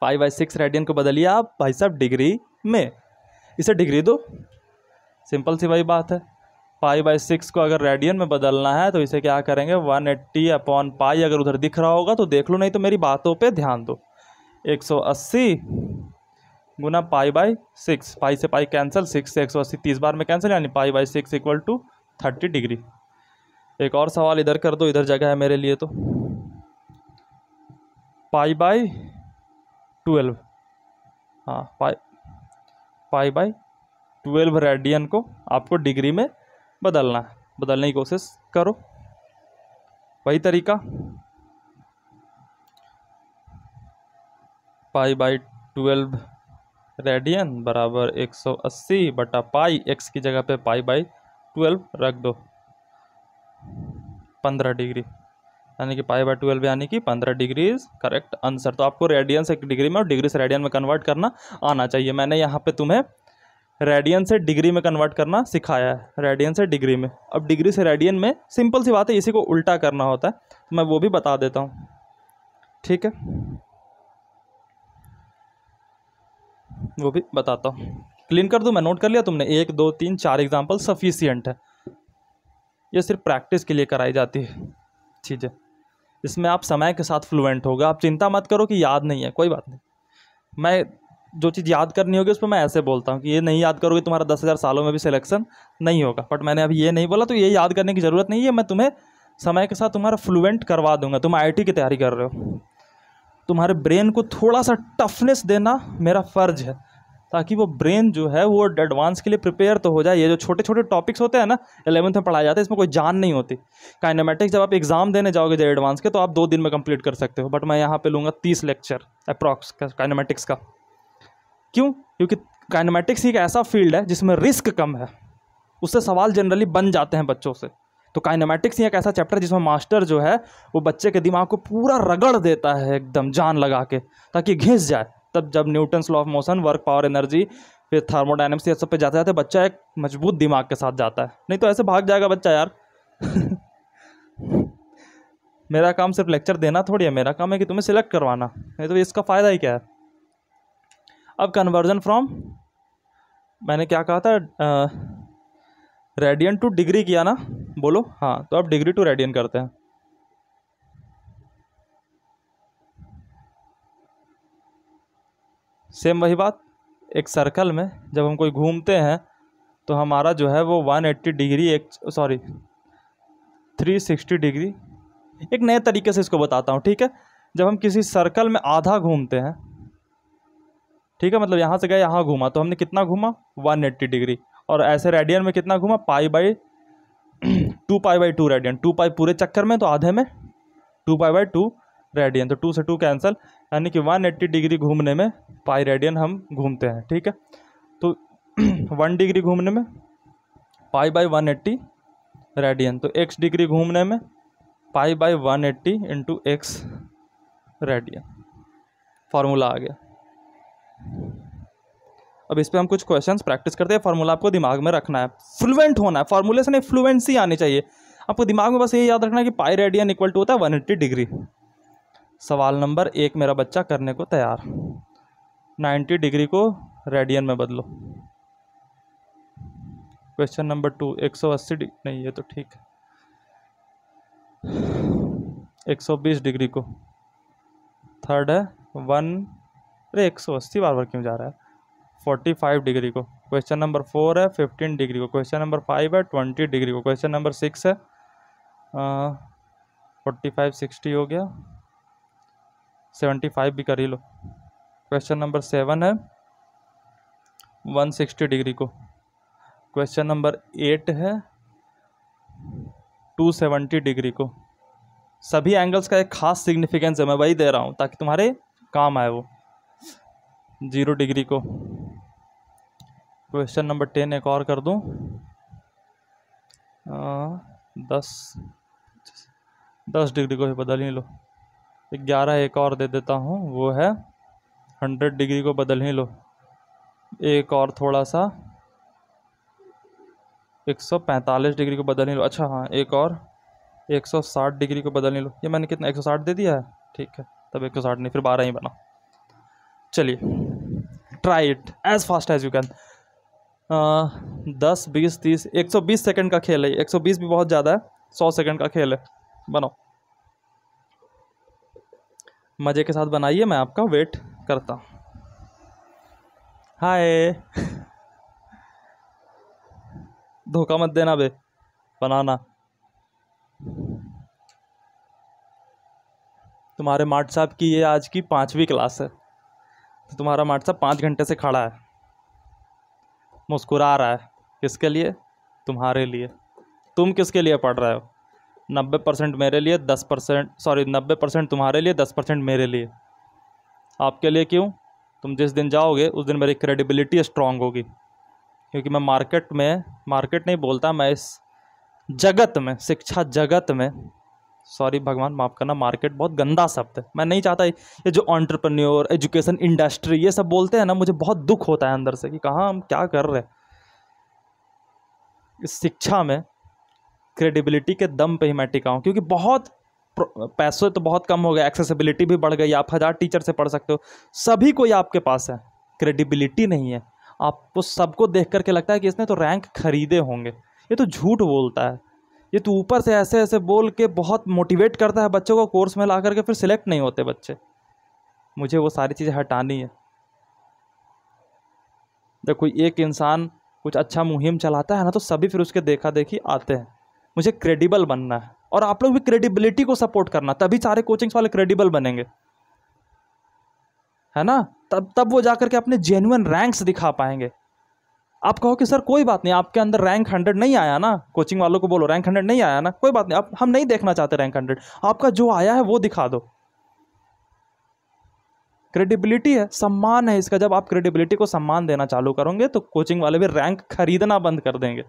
पाई बाई सिक्स रेडियन को बदलिए आप भाई साहब डिग्री में इसे डिग्री दो सिंपल सी वही बात है पाई बाई सिक्स को अगर रेडियन में बदलना है तो इसे क्या करेंगे वन एट्टी अपॉन पाई अगर उधर दिख रहा होगा तो देख लो नहीं तो मेरी बातों पे ध्यान दो एक सौ अस्सी गुना पाई बाई सिक्स पाई से पाई कैंसिल सिक्स से एक सौ अस्सी तीस बार में कैंसिल यानी pi by six equal to thirty degree एक और सवाल इधर कर दो इधर जगह है मेरे लिए तो पाई बाय ट्वेल्व हाँ pi pi by twelve radian को आपको डिग्री में बदलना है बदलने की कोशिश करो वही तरीका पाई बाई ट्वेल्व रेडियन बराबर अस्सी बटा पाई एक्स की जगह पे पाई बाई ट्वेल्व रख दो पंद्रह डिग्री यानी कि पाई बाय ट्वेल्व यानी कि पंद्रह डिग्री इज करेक्ट आंसर तो आपको रेडियन से डिग्री में और डिग्री से रेडियन में कन्वर्ट करना आना चाहिए मैंने यहाँ पे तुम्हें रेडियन से डिग्री में कन्वर्ट करना सिखाया है रेडियन से डिग्री में अब डिग्री से रेडियन में सिंपल सी बात है इसी को उल्टा करना होता है तो मैं वो भी बता देता हूँ ठीक है वो भी बताता हूँ क्लीन कर दूँ मैं नोट कर लिया तुमने एक दो तीन चार एग्जाम्पल सफिशियंट है ये सिर्फ प्रैक्टिस के लिए कराई जाती है चीज़ें इसमें आप समय के साथ फ्लुएंट होगा आप चिंता मत करो कि याद नहीं है कोई बात नहीं मैं जो चीज़ याद करनी होगी उस पर मैं ऐसे बोलता हूँ कि ये नहीं याद करोगे तुम्हारा दस हज़ार सालों में भी सिलेक्शन नहीं होगा बट मैंने अभी ये नहीं बोला तो ये याद करने की ज़रूरत नहीं है मैं तुम्हें समय के साथ तुम्हारा फ्लुएंट करवा दूंगा तुम आई की तैयारी कर रहे हो तुम्हारे ब्रेन को थोड़ा सा टफनेस देना मेरा फ़र्ज है ताकि वो ब्रेन जो है वो एडवांस के लिए प्रिपेयर तो हो जाए ये जो छोटे छोटे टॉपिक्स होते हैं ना एलेवंथ में पढ़ाए जाते हैं इसमें कोई जान नहीं होती काइनामेटिक्स जब आप एग्ज़ाम देने जाओगे जब एडवांस के तो आप दो दिन में कंप्लीट कर सकते हो बट मैं यहाँ पर लूँगा तीस लेक्चर अप्रॉक्स काइनामेटिक्स का क्यों क्योंकि काइनामेटिक्स एक ऐसा फील्ड है जिसमें रिस्क कम है उससे सवाल जनरली बन जाते हैं बच्चों से तो काइनामेटिक्स ही एक ऐसा चैप्टर जिसमें मास्टर जो है वो बच्चे के दिमाग को पूरा रगड़ देता है एकदम जान लगा के ताकि घिस जाए तब जब Newton's law of motion work power energy फिर थर्मोडाइनमिक्स ये सब पे जाते जाते बच्चा एक मजबूत दिमाग के साथ जाता है नहीं तो ऐसे भाग जाएगा बच्चा यार *laughs* मेरा काम सिर्फ लेक्चर देना थोड़ी है मेरा काम है कि तुम्हें सिलेक्ट करवाना नहीं तो इसका फ़ायदा ही क्या है अब कन्वर्जन फ्रॉम मैंने क्या कहा था रेडियन टू डिग्री किया ना बोलो हाँ तो अब डिग्री टू रेडियन करते हैं सेम वही बात एक सर्कल में जब हम कोई घूमते हैं तो हमारा जो है वो 180 डिग्री एक सॉरी 360 डिग्री एक नए तरीके से इसको बताता हूँ ठीक है जब हम किसी सर्कल में आधा घूमते हैं ठीक है मतलब यहाँ से गए यहाँ घूमा तो हमने कितना घूमा 180 डिग्री और ऐसे रेडियन में कितना घूमा pi by *clears throat* two pi by two radian two pi पूरे चक्कर में तो आधे में two pi by two radian तो टू से टू कैंसिल यानी कि 180 डिग्री घूमने में पाई रेडियन हम घूमते हैं ठीक है तो वन *clears throat* डिग्री घूमने में pi by one eighty radian तो एक्स डिग्री घूमने में pi by one eighty into x radian formula आ गया अब इस पर हम कुछ क्वेश्चंस प्रैक्टिस करते हैं फार्मूला आपको दिमाग में रखना है फ्लुएंट होना है फार्मूले से नहीं फ्लुएंसी आनी चाहिए आपको दिमाग में बस ये याद रखना है कि पाई रेडियन इक्वल टू होता है वन एट्टी डिग्री सवाल नंबर एक मेरा बच्चा करने को तैयार 90 डिग्री को रेडियन में बदलो क्वेश्चन नंबर टू एक सौ अस्सी डिग्री नहीं ये तो ठीक है एक सौ बीस डिग्री को थर्ड है वन अरे एक सौ अस्सी बार बार क्यों जा रहा है फोर्टी फाइव डिग्री को क्वेश्चन नंबर फोर है फिफ्टीन डिग्री को क्वेश्चन नंबर फाइव है ट्वेंटी डिग्री को क्वेश्चन नंबर सिक्स है फोर्टी फाइव सिक्सटी हो गया सेवेंटी फाइव भी कर ही लो क्वेश्चन नंबर सेवन है वन सिक्सटी डिग्री को क्वेश्चन नंबर एट है टू सेवेंटी डिग्री को सभी एंगल्स का एक खास सिग्निफिकेंस है मैं वही दे रहा हूँ ताकि तुम्हारे काम आए वो जीरो डिग्री को क्वेश्चन नंबर टेन एक और कर दूँ दस दस डिग्री को भी बदल ही लो ग्यारह एक और दे देता हूँ वो है हंड्रेड डिग्री को बदल ही लो एक और थोड़ा सा एक सौ पैंतालीस डिग्री को बदल ही लो अच्छा हाँ एक और एक सौ साठ डिग्री को बदल ही लो ये मैंने कितना एक सौ साठ दे दिया है ठीक है तब एक सौ साठ नहीं फिर बारह ही बना चलिए try it as fast as you can दस बीस तीस एक सौ बीस सेकेंड का खेल है एक सौ बीस भी बहुत ज़्यादा है सौ सेकेंड का खेल है बनाओ मज़े के साथ बनाइए मैं आपका वेट करता हूँ हाय धोखा मत देना बे बनाना तुम्हारे मार्ट साहब की ये आज की पाँचवीं क्लास है तो तुम्हारा मार्ट साहब पाँच घंटे से खड़ा है मुस्कुरा रहा है किसके लिए तुम्हारे लिए तुम किसके लिए पढ़ रहे हो नब्बे परसेंट मेरे लिए दस परसेंट सॉरी नब्बे परसेंट तुम्हारे लिए दस परसेंट मेरे लिए आपके लिए क्यों तुम जिस दिन जाओगे उस दिन मेरी क्रेडिबिलिटी स्ट्रांग होगी क्योंकि मैं मार्केट में मार्केट नहीं बोलता मैं इस जगत में शिक्षा जगत में सॉरी भगवान माफ़ करना मार्केट बहुत गंदा शब्द है मैं नहीं चाहता ये जो ऑन्टरप्रन्योर एजुकेशन इंडस्ट्री ये सब बोलते हैं ना मुझे बहुत दुख होता है अंदर से कि कहाँ हम क्या कर रहे हैं इस शिक्षा में क्रेडिबिलिटी के दम पे ही मैं टिका हूँ क्योंकि बहुत पैसे तो बहुत कम हो गए एक्सेसिबिलिटी भी बढ़ गई आप हज़ार टीचर से पढ़ सकते हो सभी कोई आपके पास है क्रेडिबिलिटी नहीं है आपको तो सबको देख करके लगता है कि इसने तो रैंक खरीदे होंगे ये तो झूठ बोलता है ये तो ऊपर से ऐसे ऐसे बोल के बहुत मोटिवेट करता है बच्चों को कोर्स में ला करके फिर सिलेक्ट नहीं होते बच्चे मुझे वो सारी चीज़ें हटानी है जब कोई एक इंसान कुछ अच्छा मुहिम चलाता है ना तो सभी फिर उसके देखा देखी आते हैं मुझे क्रेडिबल बनना है और आप लोग भी क्रेडिबिलिटी को सपोर्ट करना तभी सारे कोचिंग्स वाले क्रेडिबल बनेंगे है ना तब तब वो जा करके अपने जेन्युन रैंक्स दिखा पाएंगे आप कहो कि सर कोई बात नहीं आपके अंदर रैंक हंड्रेड नहीं आया ना कोचिंग वालों को बोलो रैंक हंड्रेड नहीं आया ना कोई बात नहीं आप हम नहीं देखना चाहते रैंक हंड्रेड आपका जो आया है वो दिखा दो क्रेडिबिलिटी है सम्मान है इसका जब आप क्रेडिबिलिटी को सम्मान देना चालू करोगे तो कोचिंग वाले भी रैंक खरीदना बंद कर देंगे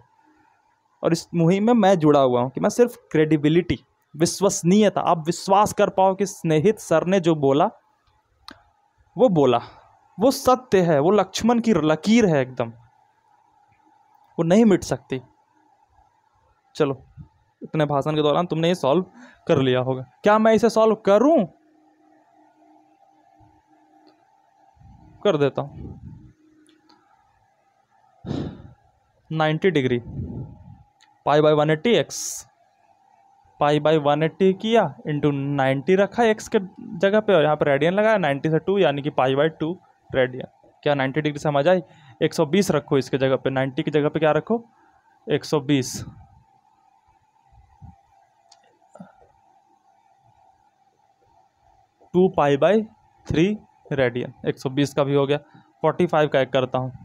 और इस मुहिम में मैं जुड़ा हुआ हूँ कि मैं सिर्फ क्रेडिबिलिटी विश्वसनीयता आप विश्वास कर पाओ कि स्नेहित सर ने जो बोला वो बोला वो सत्य है वो लक्ष्मण की लकीर है एकदम वो नहीं मिट सकती चलो इतने भाषण के दौरान तुमने ये सॉल्व कर लिया होगा क्या मैं इसे सॉल्व करूं कर देता हूं ninety degree pi by one eighty x pi by one eighty किया इंटू नाइन्टी रखा एक्स के जगह पे और यहाँ पर रेडियन लगाया नाइन्टी से टू यानी कि पाई बाई टू रेडियन क्या नाइन्टी डिग्री समझ आई एक सौ बीस रखो इसके जगह पे नाइन्टी की जगह पे क्या रखो एक सौ बीस two pi by three radian एक सौ बीस का भी हो गया फोर्टी फाइव का एक करता हूँ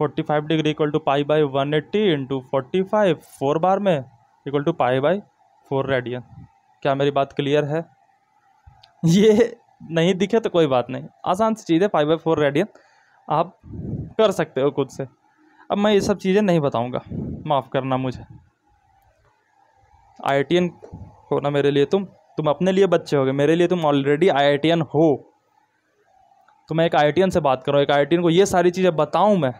forty five degree equal to pi by one eighty into forty five four बार में equal to pi by four radian क्या मेरी बात क्लियर है ये नहीं दिखे तो कोई बात नहीं आसान सी चीज़ है फाइव बाई फोर रेडियन आप कर सकते हो खुद से अब मैं ये सब चीज़ें नहीं बताऊँगा माफ़ करना मुझे आई आई हो ना मेरे लिए तुम तुम अपने लिए बच्चे हो मेरे लिए तुम ऑलरेडी आई हो तो मैं एक आई से बात करूँ एक आई को ये सारी चीज़ें बताऊँ मैं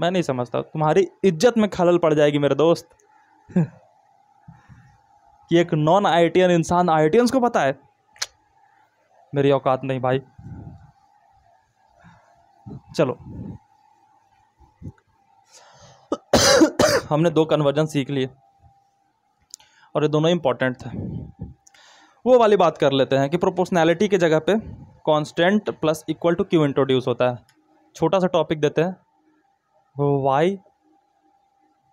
मैं नहीं समझता तुम्हारी इज्जत में खलल पड़ जाएगी मेरे दोस्त कि *laughs* एक नॉन आई इंसान आई को पता है मेरी औकात नहीं भाई चलो *coughs* हमने दो कन्वर्जन सीख लिए और ये दोनों इंपॉर्टेंट थे वो वाली बात कर लेते हैं कि प्रोपोर्शनैलिटी के जगह पे constant plus equal to q introduce होता है छोटा सा टॉपिक देते हैं why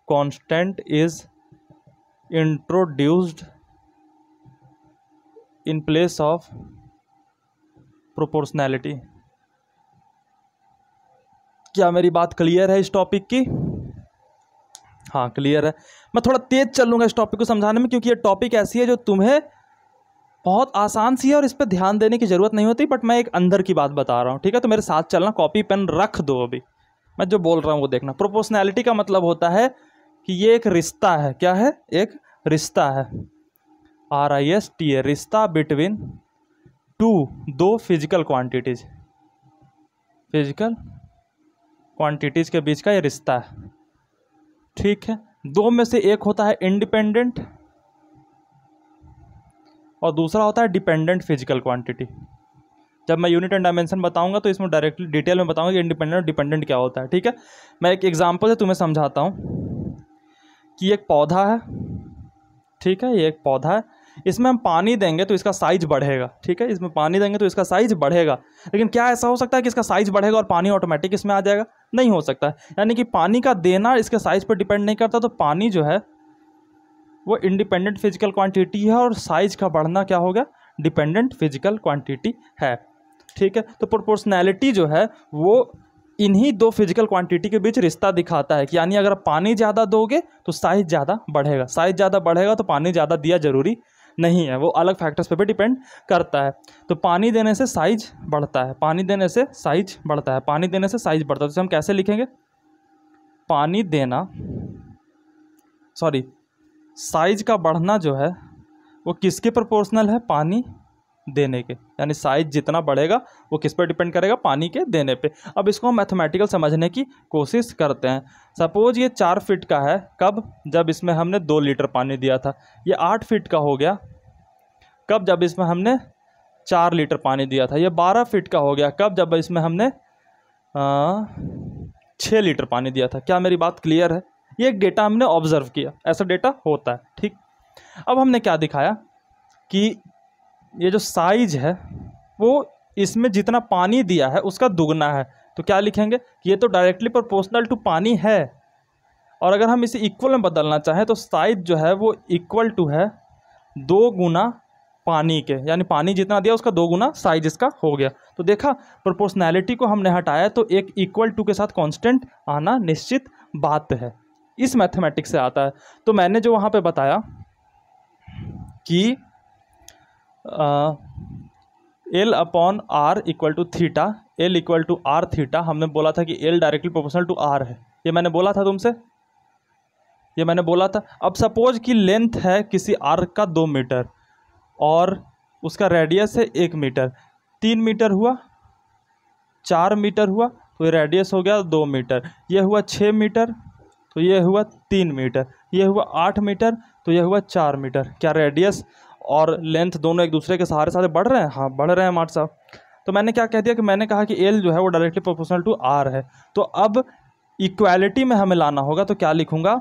constant is introduced in place of proportionality क्या मेरी बात क्लियर है इस टॉपिक की हाँ क्लियर है मैं थोड़ा तेज लूंगा इस टॉपिक को समझाने में क्योंकि ये टॉपिक ऐसी है जो तुम्हें बहुत आसान सी है और इस पर ध्यान देने की ज़रूरत नहीं होती बट मैं एक अंदर की बात बता रहा हूँ ठीक है तो मेरे साथ चलना कॉपी पेन रख दो अभी मैं जो बोल रहा हूँ वो देखना प्रोपोर्शनैलिटी का मतलब होता है कि ये एक रिश्ता है क्या है एक रिश्ता है R I S T A रिश्ता बिटवीन टू दो फिजिकल क्वांटिटीज फिजिकल क्वांटिटीज के बीच का ये रिश्ता है ठीक है दो में से एक होता है इंडिपेंडेंट और दूसरा होता है डिपेंडेंट फिजिकल क्वांटिटी जब मैं यूनिट एंड डायमेंशन बताऊंगा तो इसमें डायरेक्टली डिटेल में बताऊंगा कि इंडिपेंडेंट और डिपेंडेंट क्या होता है ठीक है मैं एक एग्जाम्पल से तुम्हें समझाता हूँ कि एक पौधा है ठीक है ये एक पौधा है इसमें हम पानी देंगे तो इसका साइज बढ़ेगा ठीक है इसमें पानी देंगे तो इसका साइज बढ़ेगा लेकिन क्या ऐसा हो सकता है कि इसका साइज बढ़ेगा और पानी ऑटोमेटिक इसमें आ जाएगा नहीं हो सकता है यानी कि पानी का देना इसके साइज पर डिपेंड नहीं करता तो पानी जो है वो इंडिपेंडेंट फिजिकल क्वांटिटी है और साइज का बढ़ना क्या हो गया डिपेंडेंट फिजिकल क्वांटिटी है ठीक है तो प्रोपोर्शनैलिटी जो है वो इन्हीं दो फिजिकल क्वांटिटी के बीच रिश्ता दिखाता है कि यानी अगर पानी ज़्यादा दोगे तो साइज़ ज़्यादा बढ़ेगा साइज़ ज़्यादा बढ़ेगा तो पानी ज़्यादा दिया ज़रूरी नहीं है वो अलग फैक्टर्स पे भी डिपेंड करता है तो पानी देने से साइज बढ़ता है पानी देने से साइज बढ़ता है पानी देने से साइज बढ़ता है तो हम कैसे लिखेंगे पानी देना सॉरी साइज का बढ़ना जो है वो किसके प्रोपोर्शनल है पानी देने के यानी साइज जितना बढ़ेगा वो किस पर डिपेंड करेगा पानी के देने पे अब इसको हम मैथमेटिकल समझने की कोशिश करते हैं सपोज ये चार फीट का है कब जब इसमें हमने दो लीटर पानी दिया था ये आठ फीट का हो गया कब जब इसमें हमने चार लीटर पानी दिया था ये बारह फीट का हो गया कब जब इसमें हमने छः लीटर पानी दिया था क्या मेरी बात क्लियर है ये एक डेटा हमने ऑब्जर्व किया ऐसा डेटा होता है ठीक अब हमने क्या दिखाया कि ये जो साइज है वो इसमें जितना पानी दिया है उसका दुगना है तो क्या लिखेंगे कि ये तो डायरेक्टली प्रोपोर्शनल टू पानी है और अगर हम इसे इक्वल में बदलना चाहें तो साइज जो है वो इक्वल टू है दो गुना पानी के यानी पानी जितना दिया उसका दो गुना साइज इसका हो गया तो देखा प्रोपोर्शनैलिटी को हमने हटाया तो एक इक्वल टू के साथ कांस्टेंट आना निश्चित बात है इस मैथमेटिक्स से आता है तो मैंने जो वहाँ पे बताया कि L upon R equal to theta L equal to R theta हमने बोला था कि L directly proportional to R है ये मैंने बोला था तुमसे ये मैंने बोला था अब सपोज कि लेंथ है किसी आर का दो मीटर और उसका रेडियस है एक मीटर तीन मीटर हुआ चार मीटर हुआ तो ये रेडियस हो गया दो मीटर ये हुआ छः मीटर तो ये हुआ तीन मीटर ये हुआ आठ मीटर तो ये हुआ चार मीटर क्या रेडियस और लेंथ दोनों एक दूसरे के सहारे सहारे बढ़ रहे हैं हाँ बढ़ रहे हैं मार्ट साहब तो मैंने क्या कह दिया कि मैंने कहा कि एल जो है वो डायरेक्टली प्रोपोर्शनल टू आर है तो अब इक्वालिटी में हमें लाना होगा तो क्या लिखूँगा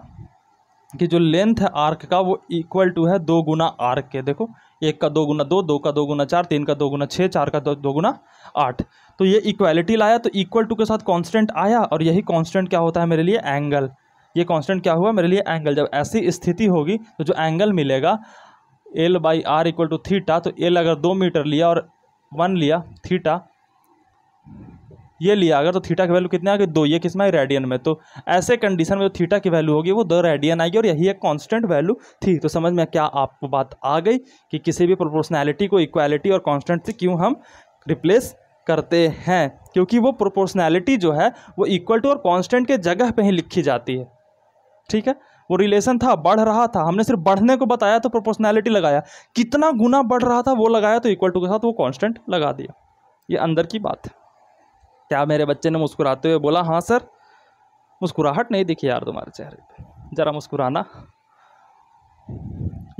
कि जो लेंथ है आर्क का वो इक्वल टू है दो गुना आर्क के देखो एक का दो गुना दो दो का दो गुना चार तीन का दो गुना छः चार का दो, दो गुना आठ तो ये इक्वालिटी लाया तो इक्वल टू के साथ कांस्टेंट आया और यही कांस्टेंट क्या होता है मेरे लिए एंगल ये कांस्टेंट क्या हुआ मेरे लिए एंगल जब ऐसी स्थिति होगी तो जो एंगल मिलेगा L by R equal to theta तो एल अगर दो मीटर लिया और वन लिया थीटा ये लिया अगर तो थीटा की वैल्यू कितने आ गई दो ये किस में रेडियन में तो ऐसे कंडीशन में जो थीटा की वैल्यू होगी वो दो रेडियन आएगी और यही एक कांस्टेंट वैल्यू थी तो समझ में क्या आपको बात आ गई कि किसी भी प्रोपोर्शनैलिटी को इक्वालिटी और कांस्टेंट से क्यों हम रिप्लेस करते हैं क्योंकि वो प्रोपोर्शनैलिटी जो है वो इक्वल टू और कॉन्स्टेंट के जगह पर ही लिखी जाती है ठीक है वो रिलेशन था बढ़ रहा था हमने सिर्फ बढ़ने को बताया तो प्रोपोर्शनैलिटी लगाया कितना गुना बढ़ रहा था वो लगाया तो इक्वल टू के साथ वो कॉन्स्टेंट लगा दिया ये अंदर की बात है क्या मेरे बच्चे ने मुस्कुराते हुए बोला हाँ सर मुस्कुराहट नहीं दिखी यार तुम्हारे चेहरे पे ज़रा मुस्कुराना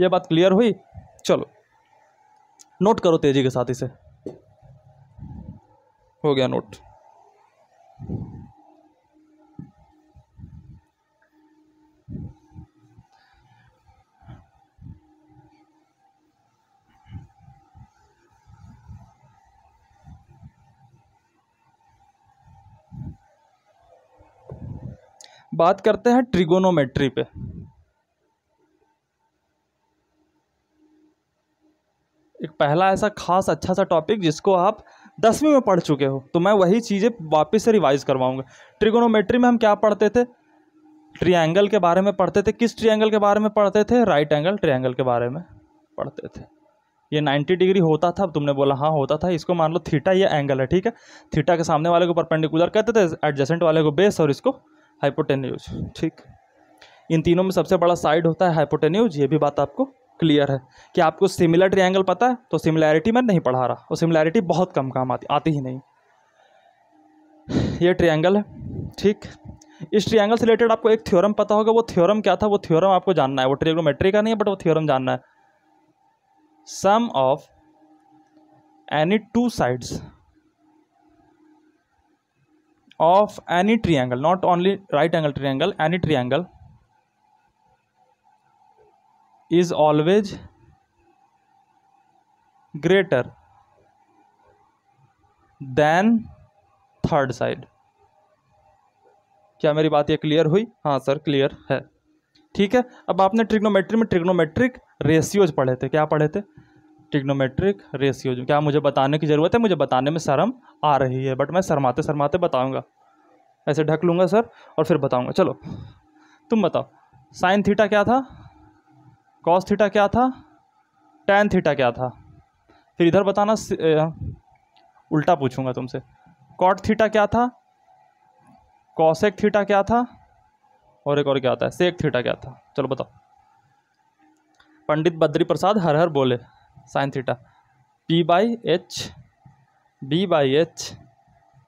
यह बात क्लियर हुई चलो नोट करो तेज़ी के साथ इसे हो गया नोट बात करते हैं ट्रिगोनोमेट्री पे एक पहला ऐसा खास अच्छा सा टॉपिक जिसको आप दसवीं में पढ़ चुके हो तो मैं वही चीज़ें वापस से रिवाइज करवाऊंगा ट्रिगोनोमेट्री में हम क्या पढ़ते थे ट्रिएंगल के बारे में पढ़ते थे किस ट्रिएंगल के बारे में पढ़ते थे राइट एंगल ट्रिएंगल के बारे में पढ़ते थे ये 90 डिग्री होता था अब तुमने बोला हाँ होता था इसको मान लो थीटा ये एंगल है ठीक है थीटा के सामने वाले को परपेंडिकुलर कहते थे एडजेसेंट वाले को बेस और इसको हाइपोटेन्यूज ठीक इन तीनों में सबसे बड़ा साइड होता है हाइपोटेन्यूज ये भी बात आपको क्लियर है कि आपको सिमिलर ट्रायंगल पता है तो सिमिलैरिटी मैं नहीं पढ़ा रहा और सिमिलैरिटी बहुत कम काम आती आती ही नहीं ये ट्रायंगल है ठीक इस ट्रायंगल से रिलेटेड आपको एक थ्योरम पता होगा वो थ्योरम क्या था वो थ्योरम आपको जानना है वो ट्रिग्नोमेट्री का नहीं है बट वो थ्योरम जानना है sum of any two sides of any triangle not only right angle triangle any triangle is always greater than third side क्या मेरी बात ये क्लियर हुई हाँ सर क्लियर है ठीक है अब आपने ट्रिग्नोमेट्री में ट्रिग्नोमेट्रिक रेशियोज पढ़े थे क्या पढ़े थे टिग्नोमेट्रिक रेशियो क्या मुझे बताने की ज़रूरत है मुझे बताने में शर्म आ रही है बट मैं शर्माते शर्माते बताऊँगा ऐसे ढक लूँगा सर और फिर बताऊँगा चलो तुम बताओ साइन थीटा क्या था कॉस थीटा क्या था टेन थीटा क्या था फिर इधर बताना उल्टा पूछूंगा तुमसे कॉट थीटा क्या था कॉसेक थीटा क्या था और एक और क्या आता है सेक थीटा क्या था चलो बताओ पंडित बद्री प्रसाद हर हर बोले sine theta P by H B by H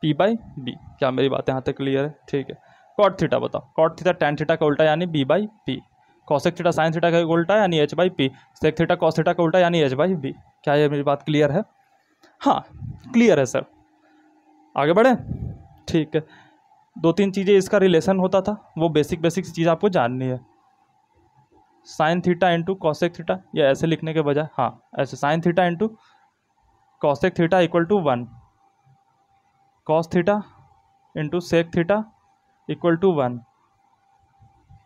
P by B क्या मेरी बात यहाँ तक क्लियर है ठीक है कॉट थीटा बताओ कॉट थीटा टेन थीटा का उल्टा यानी B by P cosec theta sine theta का उल्टा यानी H by P sec theta cos theta का उल्टा यानी एच बाई बी क्या ये मेरी बात क्लियर है हाँ क्लियर है सर आगे बढ़े ठीक है दो तीन चीज़ें इसका रिलेशन होता था वो बेसिक बेसिक चीज़ आपको जाननी है sine theta into cosec theta या ऐसे लिखने के बजाय हाँ ऐसे sine theta into cosec theta equal to one cos theta into sec theta equal to one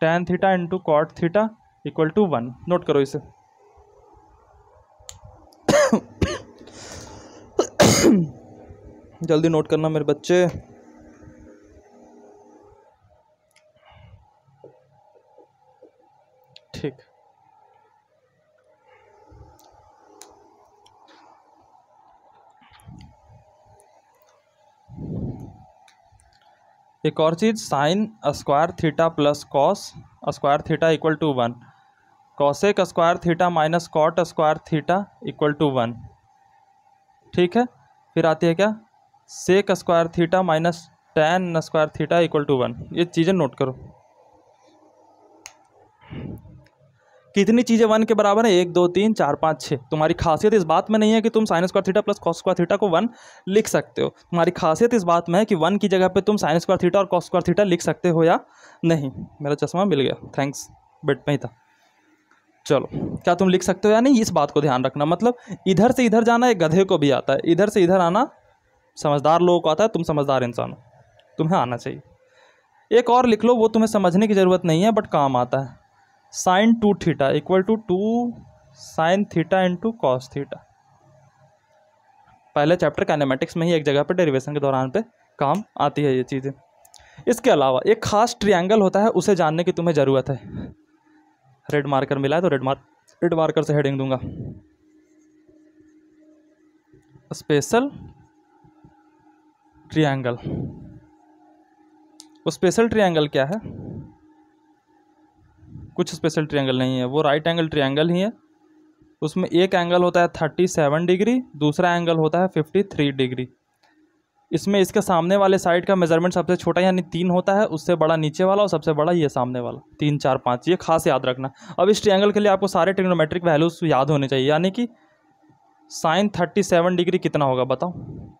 tan theta into cot theta equal to one note करो इसे *coughs* जल्दी नोट करना मेरे बच्चे ठीक एक और चीज़ sine square theta plus cos square theta equal to one cosec square theta minus cot square theta equal to one ठीक है फिर आती है क्या sec square theta minus tan square theta equal to one ये चीज़ें नोट करो कितनी चीज़ें वन के बराबर है एक दो तीन चार पाँच छः तुम्हारी खासियत इस बात में नहीं है कि तुम sine square theta plus cos square theta को वन लिख सकते हो तुम्हारी खासियत इस बात में है कि वन की जगह पे तुम साइन स्क्वायर थीटा और कॉस स्क्वायर थीटा लिख सकते हो या नहीं मेरा चश्मा मिल गया थैंक्स बेट में ही था चलो क्या तुम लिख सकते हो या नहीं इस बात को ध्यान रखना मतलब इधर से इधर जाना एक गधे को भी आता है इधर से इधर आना समझदार लोगों को आता है तुम समझदार इंसान हो तुम्हें आना चाहिए एक और लिख लो वो तुम्हें समझने की ज़रूरत नहीं है बट काम आता है sine two theta equal to two sine theta into cos theta पहले चैप्टर कैनेमेटिक्स में ही एक जगह पर डेरिवेशन के दौरान पे काम आती है ये चीज़ें इसके अलावा एक खास ट्रायंगल होता है उसे जानने की तुम्हें ज़रूरत है रेड मार्कर मिला है तो रेड मार्क रेड मार्कर से हेडिंग दूंगा स्पेशल ट्रायंगल वो स्पेशल ट्रायंगल क्या है कुछ स्पेशल ट्रायंगल नहीं है वो राइट एंगल ट्रायंगल ही है उसमें एक एंगल होता है थर्टी सेवन डिग्री दूसरा एंगल होता है फिफ्टी थ्री डिग्री इसमें इसके सामने वाले साइड का मेजरमेंट सबसे छोटा यानी तीन होता है उससे बड़ा नीचे वाला और सबसे बड़ा ये सामने वाला तीन चार पाँच ये खास याद रखना अब इस ट्रायंगल के लिए आपको सारे ट्रिग्नोमेट्रिक वैल्यूज याद होने चाहिए यानी कि साइन थर्टी सेवन डिग्री कितना होगा बताओ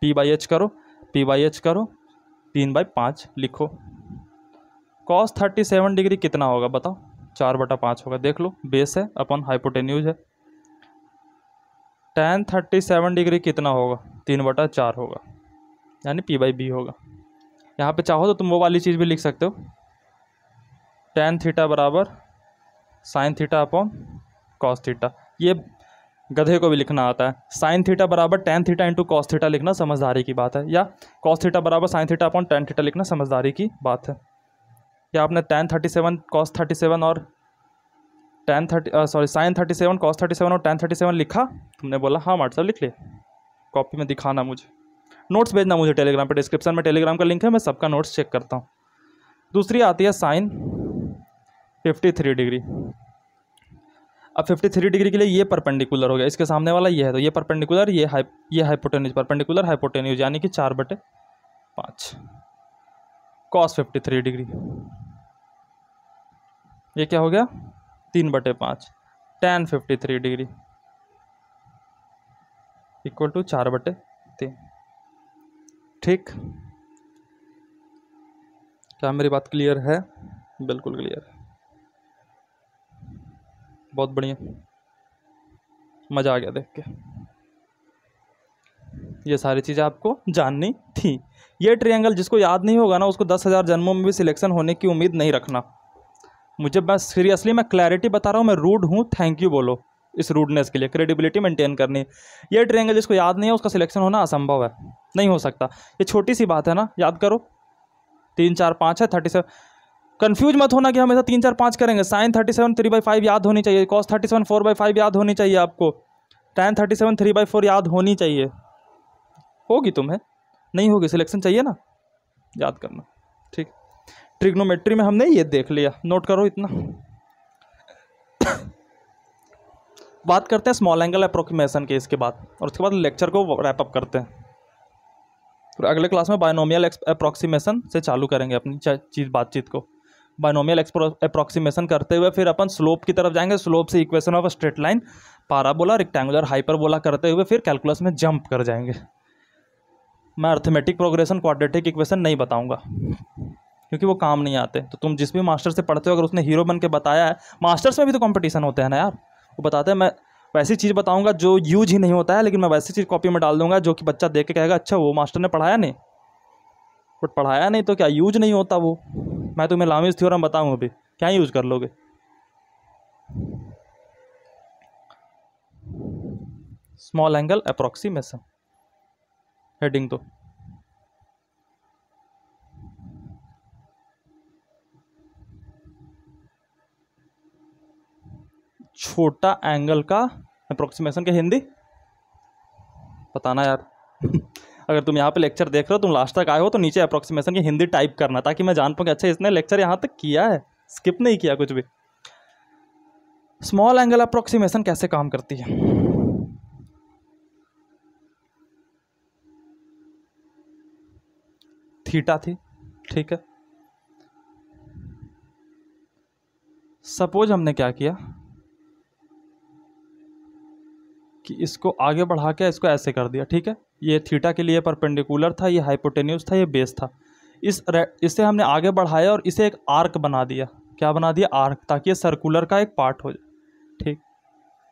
पी बाई एच करो पी बाई एच करो तीन बाई पाँच लिखो कॉस थर्टी सेवन डिग्री कितना होगा बताओ चार बटा पाँच होगा देख लो बेस है अपन हाइपोटेन्यूज है टेन थर्टी सेवन डिग्री कितना होगा तीन बटा चार होगा यानी पी बाई बी होगा यहाँ पे चाहो तो तुम वो वाली चीज़ भी लिख सकते हो टेन थीटा बराबर sine theta upon cos theta ये गधे को भी लिखना आता है साइन थीटा बराबर tan theta into cos theta लिखना समझदारी की बात है या कॉस थीटा बराबर sine theta upon tan theta लिखना समझदारी की बात है या आपने tan thirty seven cos thirty seven और tan thirty sorry sine thirty seven cos thirty seven और टेन थर्टी सेवन लिखा तुमने बोला हाँ व्हाट्सअप लिख लिया कॉपी में दिखाना मुझे नोट्स भेजना मुझे टेलीग्राम पर डिस्क्रिप्शन में टेलीग्राम का लिंक है मैं सबका नोट्स चेक करता हूँ दूसरी आती है साइन फिफ्टी थ्री डिग्री अब फिफ्टी थ्री डिग्री के लिए ये परपेंडिकुलर हो गया इसके सामने वाला ये है तो ये परपेंडिकुलर ये हाई ये हाइपोटेन्यूज परपेंडिकुलर हाइपोटेन्यूज यानी कि चार बटे पाँच कॉस फिफ्टी थ्री डिग्री ये क्या हो गया तीन बटे पाँच tan fifty three degree equal to चार बटे तीन ठीक क्या मेरी बात क्लियर है बिल्कुल क्लियर है बहुत बढ़िया मज़ा आ गया देख के ये सारी चीज़ें आपको जाननी थी ये ट्रायंगल जिसको याद नहीं होगा ना उसको दस हज़ार जन्मों में भी सिलेक्शन होने की उम्मीद नहीं रखना मुझे मैं सीरियसली मैं क्लैरिटी बता रहा हूँ मैं रूड हूँ थैंक यू बोलो इस रूडनेस के लिए क्रेडिबिलिटी मेंटेन करनी है ये ट्रायंगल जिसको याद नहीं है उसका सिलेक्शन होना असंभव है नहीं हो सकता ये छोटी सी बात है ना याद करो तीन चार पाँच है थर्टी सेवन कन्फ्यूज मत होना कि हमेशा तीन चार पाँच करेंगे sine thirty seven three by five याद होनी चाहिए cos thirty seven four by five याद होनी चाहिए आपको tan thirty seven three by four याद होनी चाहिए होगी तुम्हें नहीं होगी सिलेक्शन चाहिए ना याद करना ठीक ट्रिग्नोमेट्री में हमने ये देख लिया नोट करो इतना बात करते हैं स्मॉल एंगल अप्रोक्सीमेशन के इसके बाद और उसके बाद लेक्चर को रैप अप करते हैं फिर अगले क्लास में बायनोमियल अप्रोक्सीमेशन से चालू करेंगे अपनी चीज़ बातचीत को बायनोमियल अप्रोक्सीमेशन करते हुए फिर अपन स्लोप की तरफ जाएंगे स्लोप से equation of straight line parabola rectangular hyperbola करते हुए फिर कैलकुलस में जंप कर जाएंगे मैं अर्थमेटिक प्रोग्रेशन क्वाड्रेटिक इक्वेशन नहीं बताऊँगा क्योंकि वो काम नहीं आते तो तुम जिस भी मास्टर से पढ़ते हो अगर उसने हीरो बन के बताया है मास्टर्स में भी तो कंपटीशन होते हैं ना यार वो बताते हैं मैं वैसी चीज़ बताऊंगा जो यूज ही नहीं होता है लेकिन मैं वैसी चीज़ कॉपी में डाल दूंगा जो कि बच्चा देख के कहेगा अच्छा वो मास्टर ने पढ़ाया नहीं बट पढ़ाया नहीं तो क्या यूज नहीं होता वो मैं तुम्हें लामिज थ्योरम बताऊँ अभी क्या यूज कर लोगे स्मॉल एंगल अप्रोक्सीमेशन हेडिंग तो छोटा एंगल का अप्रोक्सीमेशन के हिंदी बताना यार अगर तुम यहाँ पे लेक्चर देख रहे हो तुम लास्ट तक आए हो तो नीचे अप्रोक्सीमेशन की हिंदी टाइप करना ताकि मैं जान पाऊँ कि अच्छा इसने लेक्चर यहाँ तक किया है स्किप नहीं किया कुछ भी स्मॉल एंगल अप्रोक्सीमेशन कैसे काम करती है थीटा थी ठीक है सपोज हमने क्या किया कि इसको आगे बढ़ा के इसको ऐसे कर दिया ठीक है ये थीटा के लिए परपेंडिकुलर था ये हाइपोटेन्यूस था ये बेस था इस इसे हमने आगे बढ़ाया और इसे एक आर्क बना दिया क्या बना दिया आर्क ताकि ये सर्कुलर का एक पार्ट हो जाए ठीक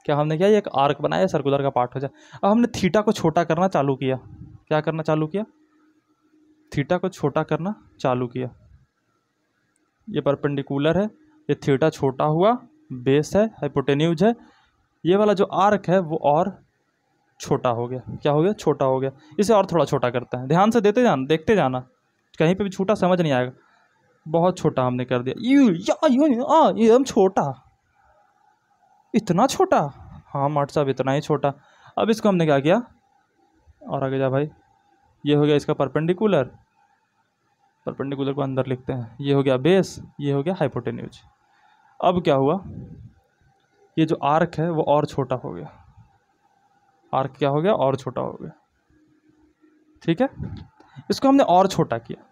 क्या हमने किया ये एक आर्क बनाया सर्कुलर का पार्ट हो जाए अब हमने थीटा को छोटा करना चालू किया क्या करना चालू किया थीटा को छोटा करना चालू किया ये परपेंडिकुलर है ये थीटा छोटा हुआ बेस है हाइपोटेन्यूज है ये वाला जो आर्क है वो और छोटा हो गया क्या हो गया छोटा हो गया इसे और थोड़ा छोटा करते हैं ध्यान से देते जाना देखते जाना कहीं पे भी छोटा समझ नहीं आएगा बहुत छोटा हमने कर दिया यू या यू आ ये हम छोटा इतना छोटा हाँ माट साहब इतना ही छोटा अब इसको हमने क्या किया और आगे जा भाई ये हो गया इसका परपेंडिकुलर परपेंडिकुलर को अंदर लिखते हैं ये हो गया बेस ये हो गया हाइपोटेन्यूज अब क्या हुआ ये जो आर्क है वो और छोटा हो गया आर्क क्या हो गया और छोटा हो गया ठीक है इसको हमने और छोटा किया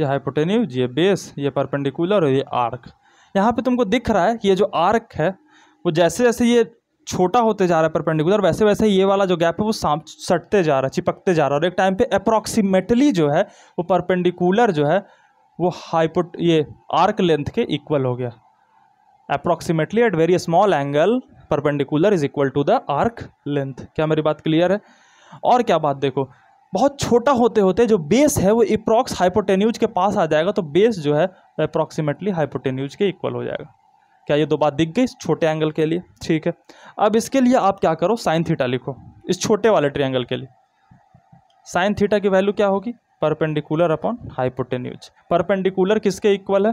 ये हाइपोटेन्यूज ये बेस ये परपेंडिकुलर और ये आर्क यहाँ पे तुमको दिख रहा है कि ये जो आर्क है वो जैसे जैसे ये छोटा होते जा रहा है परपेंडिकुलर वैसे वैसे ये वाला जो गैप है वो साम सटते जा रहा है चिपकते जा रहा है और एक टाइम पे अप्रॉक्सीमेटली जो है वो परपेंडिकुलर जो है वो हाइपोट ये आर्क लेंथ के इक्वल हो गया approximately at very small angle perpendicular is equal to the arc length क्या मेरी बात क्लियर है और क्या बात देखो बहुत छोटा होते होते जो बेस है वो अप्रॉक्स हाइपोटेन्यूज के पास आ जाएगा तो बेस जो है अप्रॉक्सीमेटली हाइपोटेन्यूज के इक्वल हो जाएगा क्या ये दो बात दिख गई छोटे एंगल के लिए ठीक है अब इसके लिए आप क्या करो साइन थीटा लिखो इस छोटे वाले ट्रायंगल के लिए साइन थीटा की वैल्यू क्या होगी परपेंडिकुलर अपॉन हाइपोटेन्यूज परपेंडिकुलर किसके इक्वल है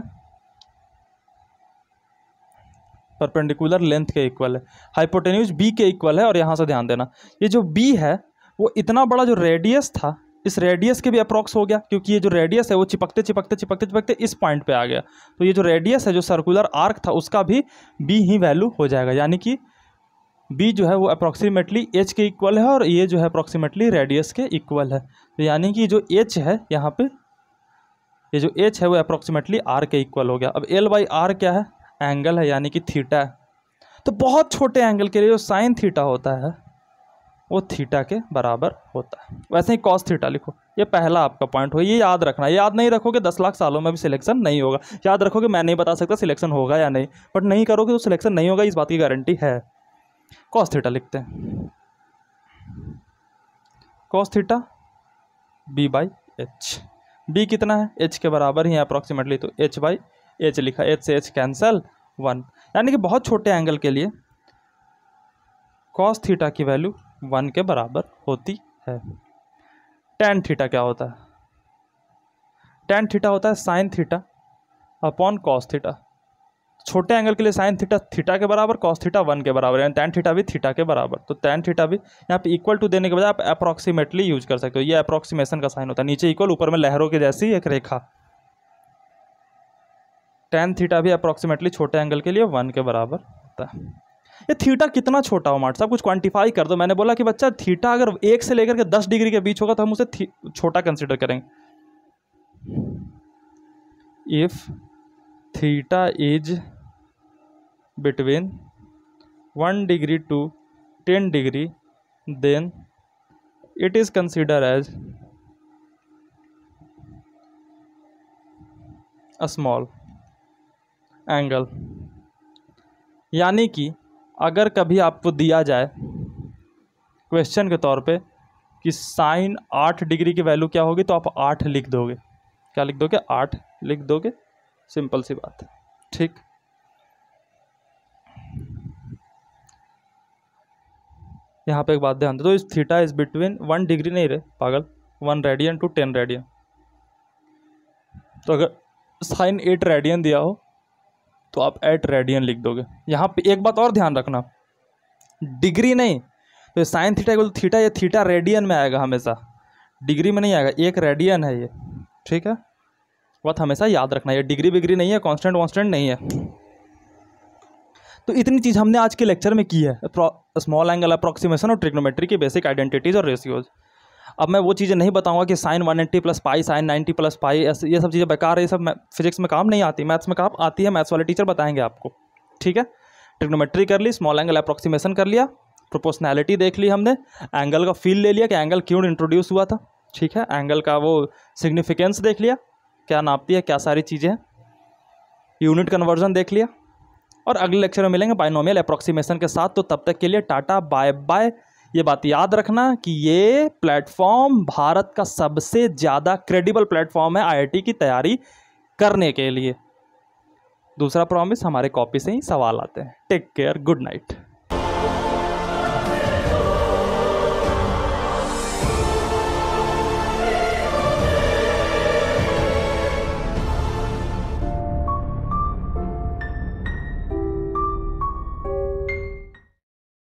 परपेंडिकुलर लेंथ के इक्वल है हाइपोटेन्यूज बी के इक्वल है और यहाँ से ध्यान देना ये जो बी है वो इतना बड़ा जो रेडियस था इस रेडियस के भी अप्रॉक्स हो गया क्योंकि ये जो रेडियस है वो चिपकते चिपकते चिपकते चिपकते इस पॉइंट पे आ गया तो ये जो रेडियस है जो सर्कुलर आर्क था उसका भी बी ही वैल्यू हो जाएगा यानी कि बी जो है वो अप्रॉक्सीमेटली एच के इक्वल है और ये जो है अप्रॉक्सीमेटली रेडियस के इक्वल है तो यानी कि जो एच है यहाँ पर ये जो एच है वो अप्रॉक्सीमेटली आर के इक्वल हो गया अब एल बाई आर क्या है एंगल है यानी कि थीटा है तो बहुत छोटे एंगल के लिए जो साइन थीटा होता है वो थीटा के बराबर होता है वैसे ही कॉस थीटा लिखो ये पहला आपका पॉइंट हो ये याद रखना ये याद नहीं रखोगे दस लाख सालों में भी सिलेक्शन नहीं होगा याद रखोगे मैं नहीं बता सकता सिलेक्शन होगा या नहीं बट नहीं करोगे तो सिलेक्शन नहीं होगा इस बात की गारंटी है कॉस थीटा लिखते हैं cos theta B by H B कितना है एच के बराबर ही है अप्रॉक्सीमेटली तो एच बाई एच लिखा एच से एच कैंसल वन यानी कि बहुत छोटे एंगल के लिए कॉस थीटा की वैल्यू वन के बराबर होती है टेन थीटा क्या होता है टेन थीटा होता है sine theta upon cos theta छोटे एंगल के लिए साइन थीटा थीटा के बराबर कॉस थीटा वन के बराबर यानी टेन थीटा भी थीटा के बराबर तो टेन थीटा भी यहाँ पे इक्वल टू देने के बजाय आप अप्रॉक्सीमेटली यूज कर सकते हो ये अप्रॉक्सीमेशन का साइन होता है नीचे इक्वल ऊपर में लहरों की जैसी एक रेखा टेन थीटा भी अप्रॉक्सीमेटली छोटे एंगल के लिए वन के बराबर होता है ये थीटा कितना छोटा हो मार्ट साहब कुछ क्वांटिफाई कर दो मैंने बोला कि बच्चा थीटा अगर एक से लेकर के दस डिग्री के बीच होगा तो हम उसे छोटा कंसिडर करेंगे if theta is between one degree to ten degree then it is consider as a small angle यानी कि अगर कभी आपको दिया जाए क्वेश्चन के तौर पे कि साइन आठ डिग्री की वैल्यू क्या होगी तो आप आठ लिख दोगे क्या लिख दोगे आठ लिख दोगे सिंपल सी बात है ठीक यहाँ पे एक बात ध्यान दे दो इस theta is between one degree नहीं रहे पागल one radian to ten radian तो अगर साइन एट रेडियन दिया हो तो आप एट रेडियन लिख दोगे यहाँ पे एक बात और ध्यान रखना डिग्री नहीं तो साइन थीटा इक्वल थीटा ये थीटा रेडियन में आएगा हमेशा डिग्री में नहीं आएगा एक रेडियन है ये ठीक है बात हमेशा याद रखना ये डिग्री बिग्री नहीं है कॉन्स्टेंट वॉन्स्टेंट नहीं है तो इतनी चीज़ हमने आज के लेक्चर में की है स्मॉल एंगल अप्रॉक्सीमेशन और ट्रिग्नोमेट्री की बेसिक आइडेंटिटीज़ और रेशियोज़ अब मैं वो चीज़ें नहीं बताऊंगा कि sine one eighty plus pi sine ninety plus pi ये सब चीज़ें बेकार है ये सब फिजिक्स में काम नहीं आती मैथ्स में काम आती है मैथ्स वाले टीचर बताएंगे आपको ठीक है ट्रिग्नोमेट्री कर ली स्मॉल एंगल अप्रोक्सीमेशन कर लिया प्रोपोर्शनैलिटी देख ली हमने एंगल का फील ले लिया कि एंगल क्यों इंट्रोड्यूस हुआ था ठीक है एंगल का वो सिग्निफिकेंस देख लिया क्या नापती है क्या सारी चीज़ें हैं यूनिट कन्वर्जन देख लिया और अगले लेक्चर में मिलेंगे बाइनोमियल अप्रोक्सीमेशन के साथ तो तब तक के लिए टाटा बाय बाय ये बात याद रखना कि ये प्लेटफॉर्म भारत का सबसे ज़्यादा क्रेडिबल प्लेटफॉर्म है आईआईटी की तैयारी करने के लिए दूसरा प्रॉमिस हमारे कॉपी से ही सवाल आते हैं टेक केयर गुड नाइट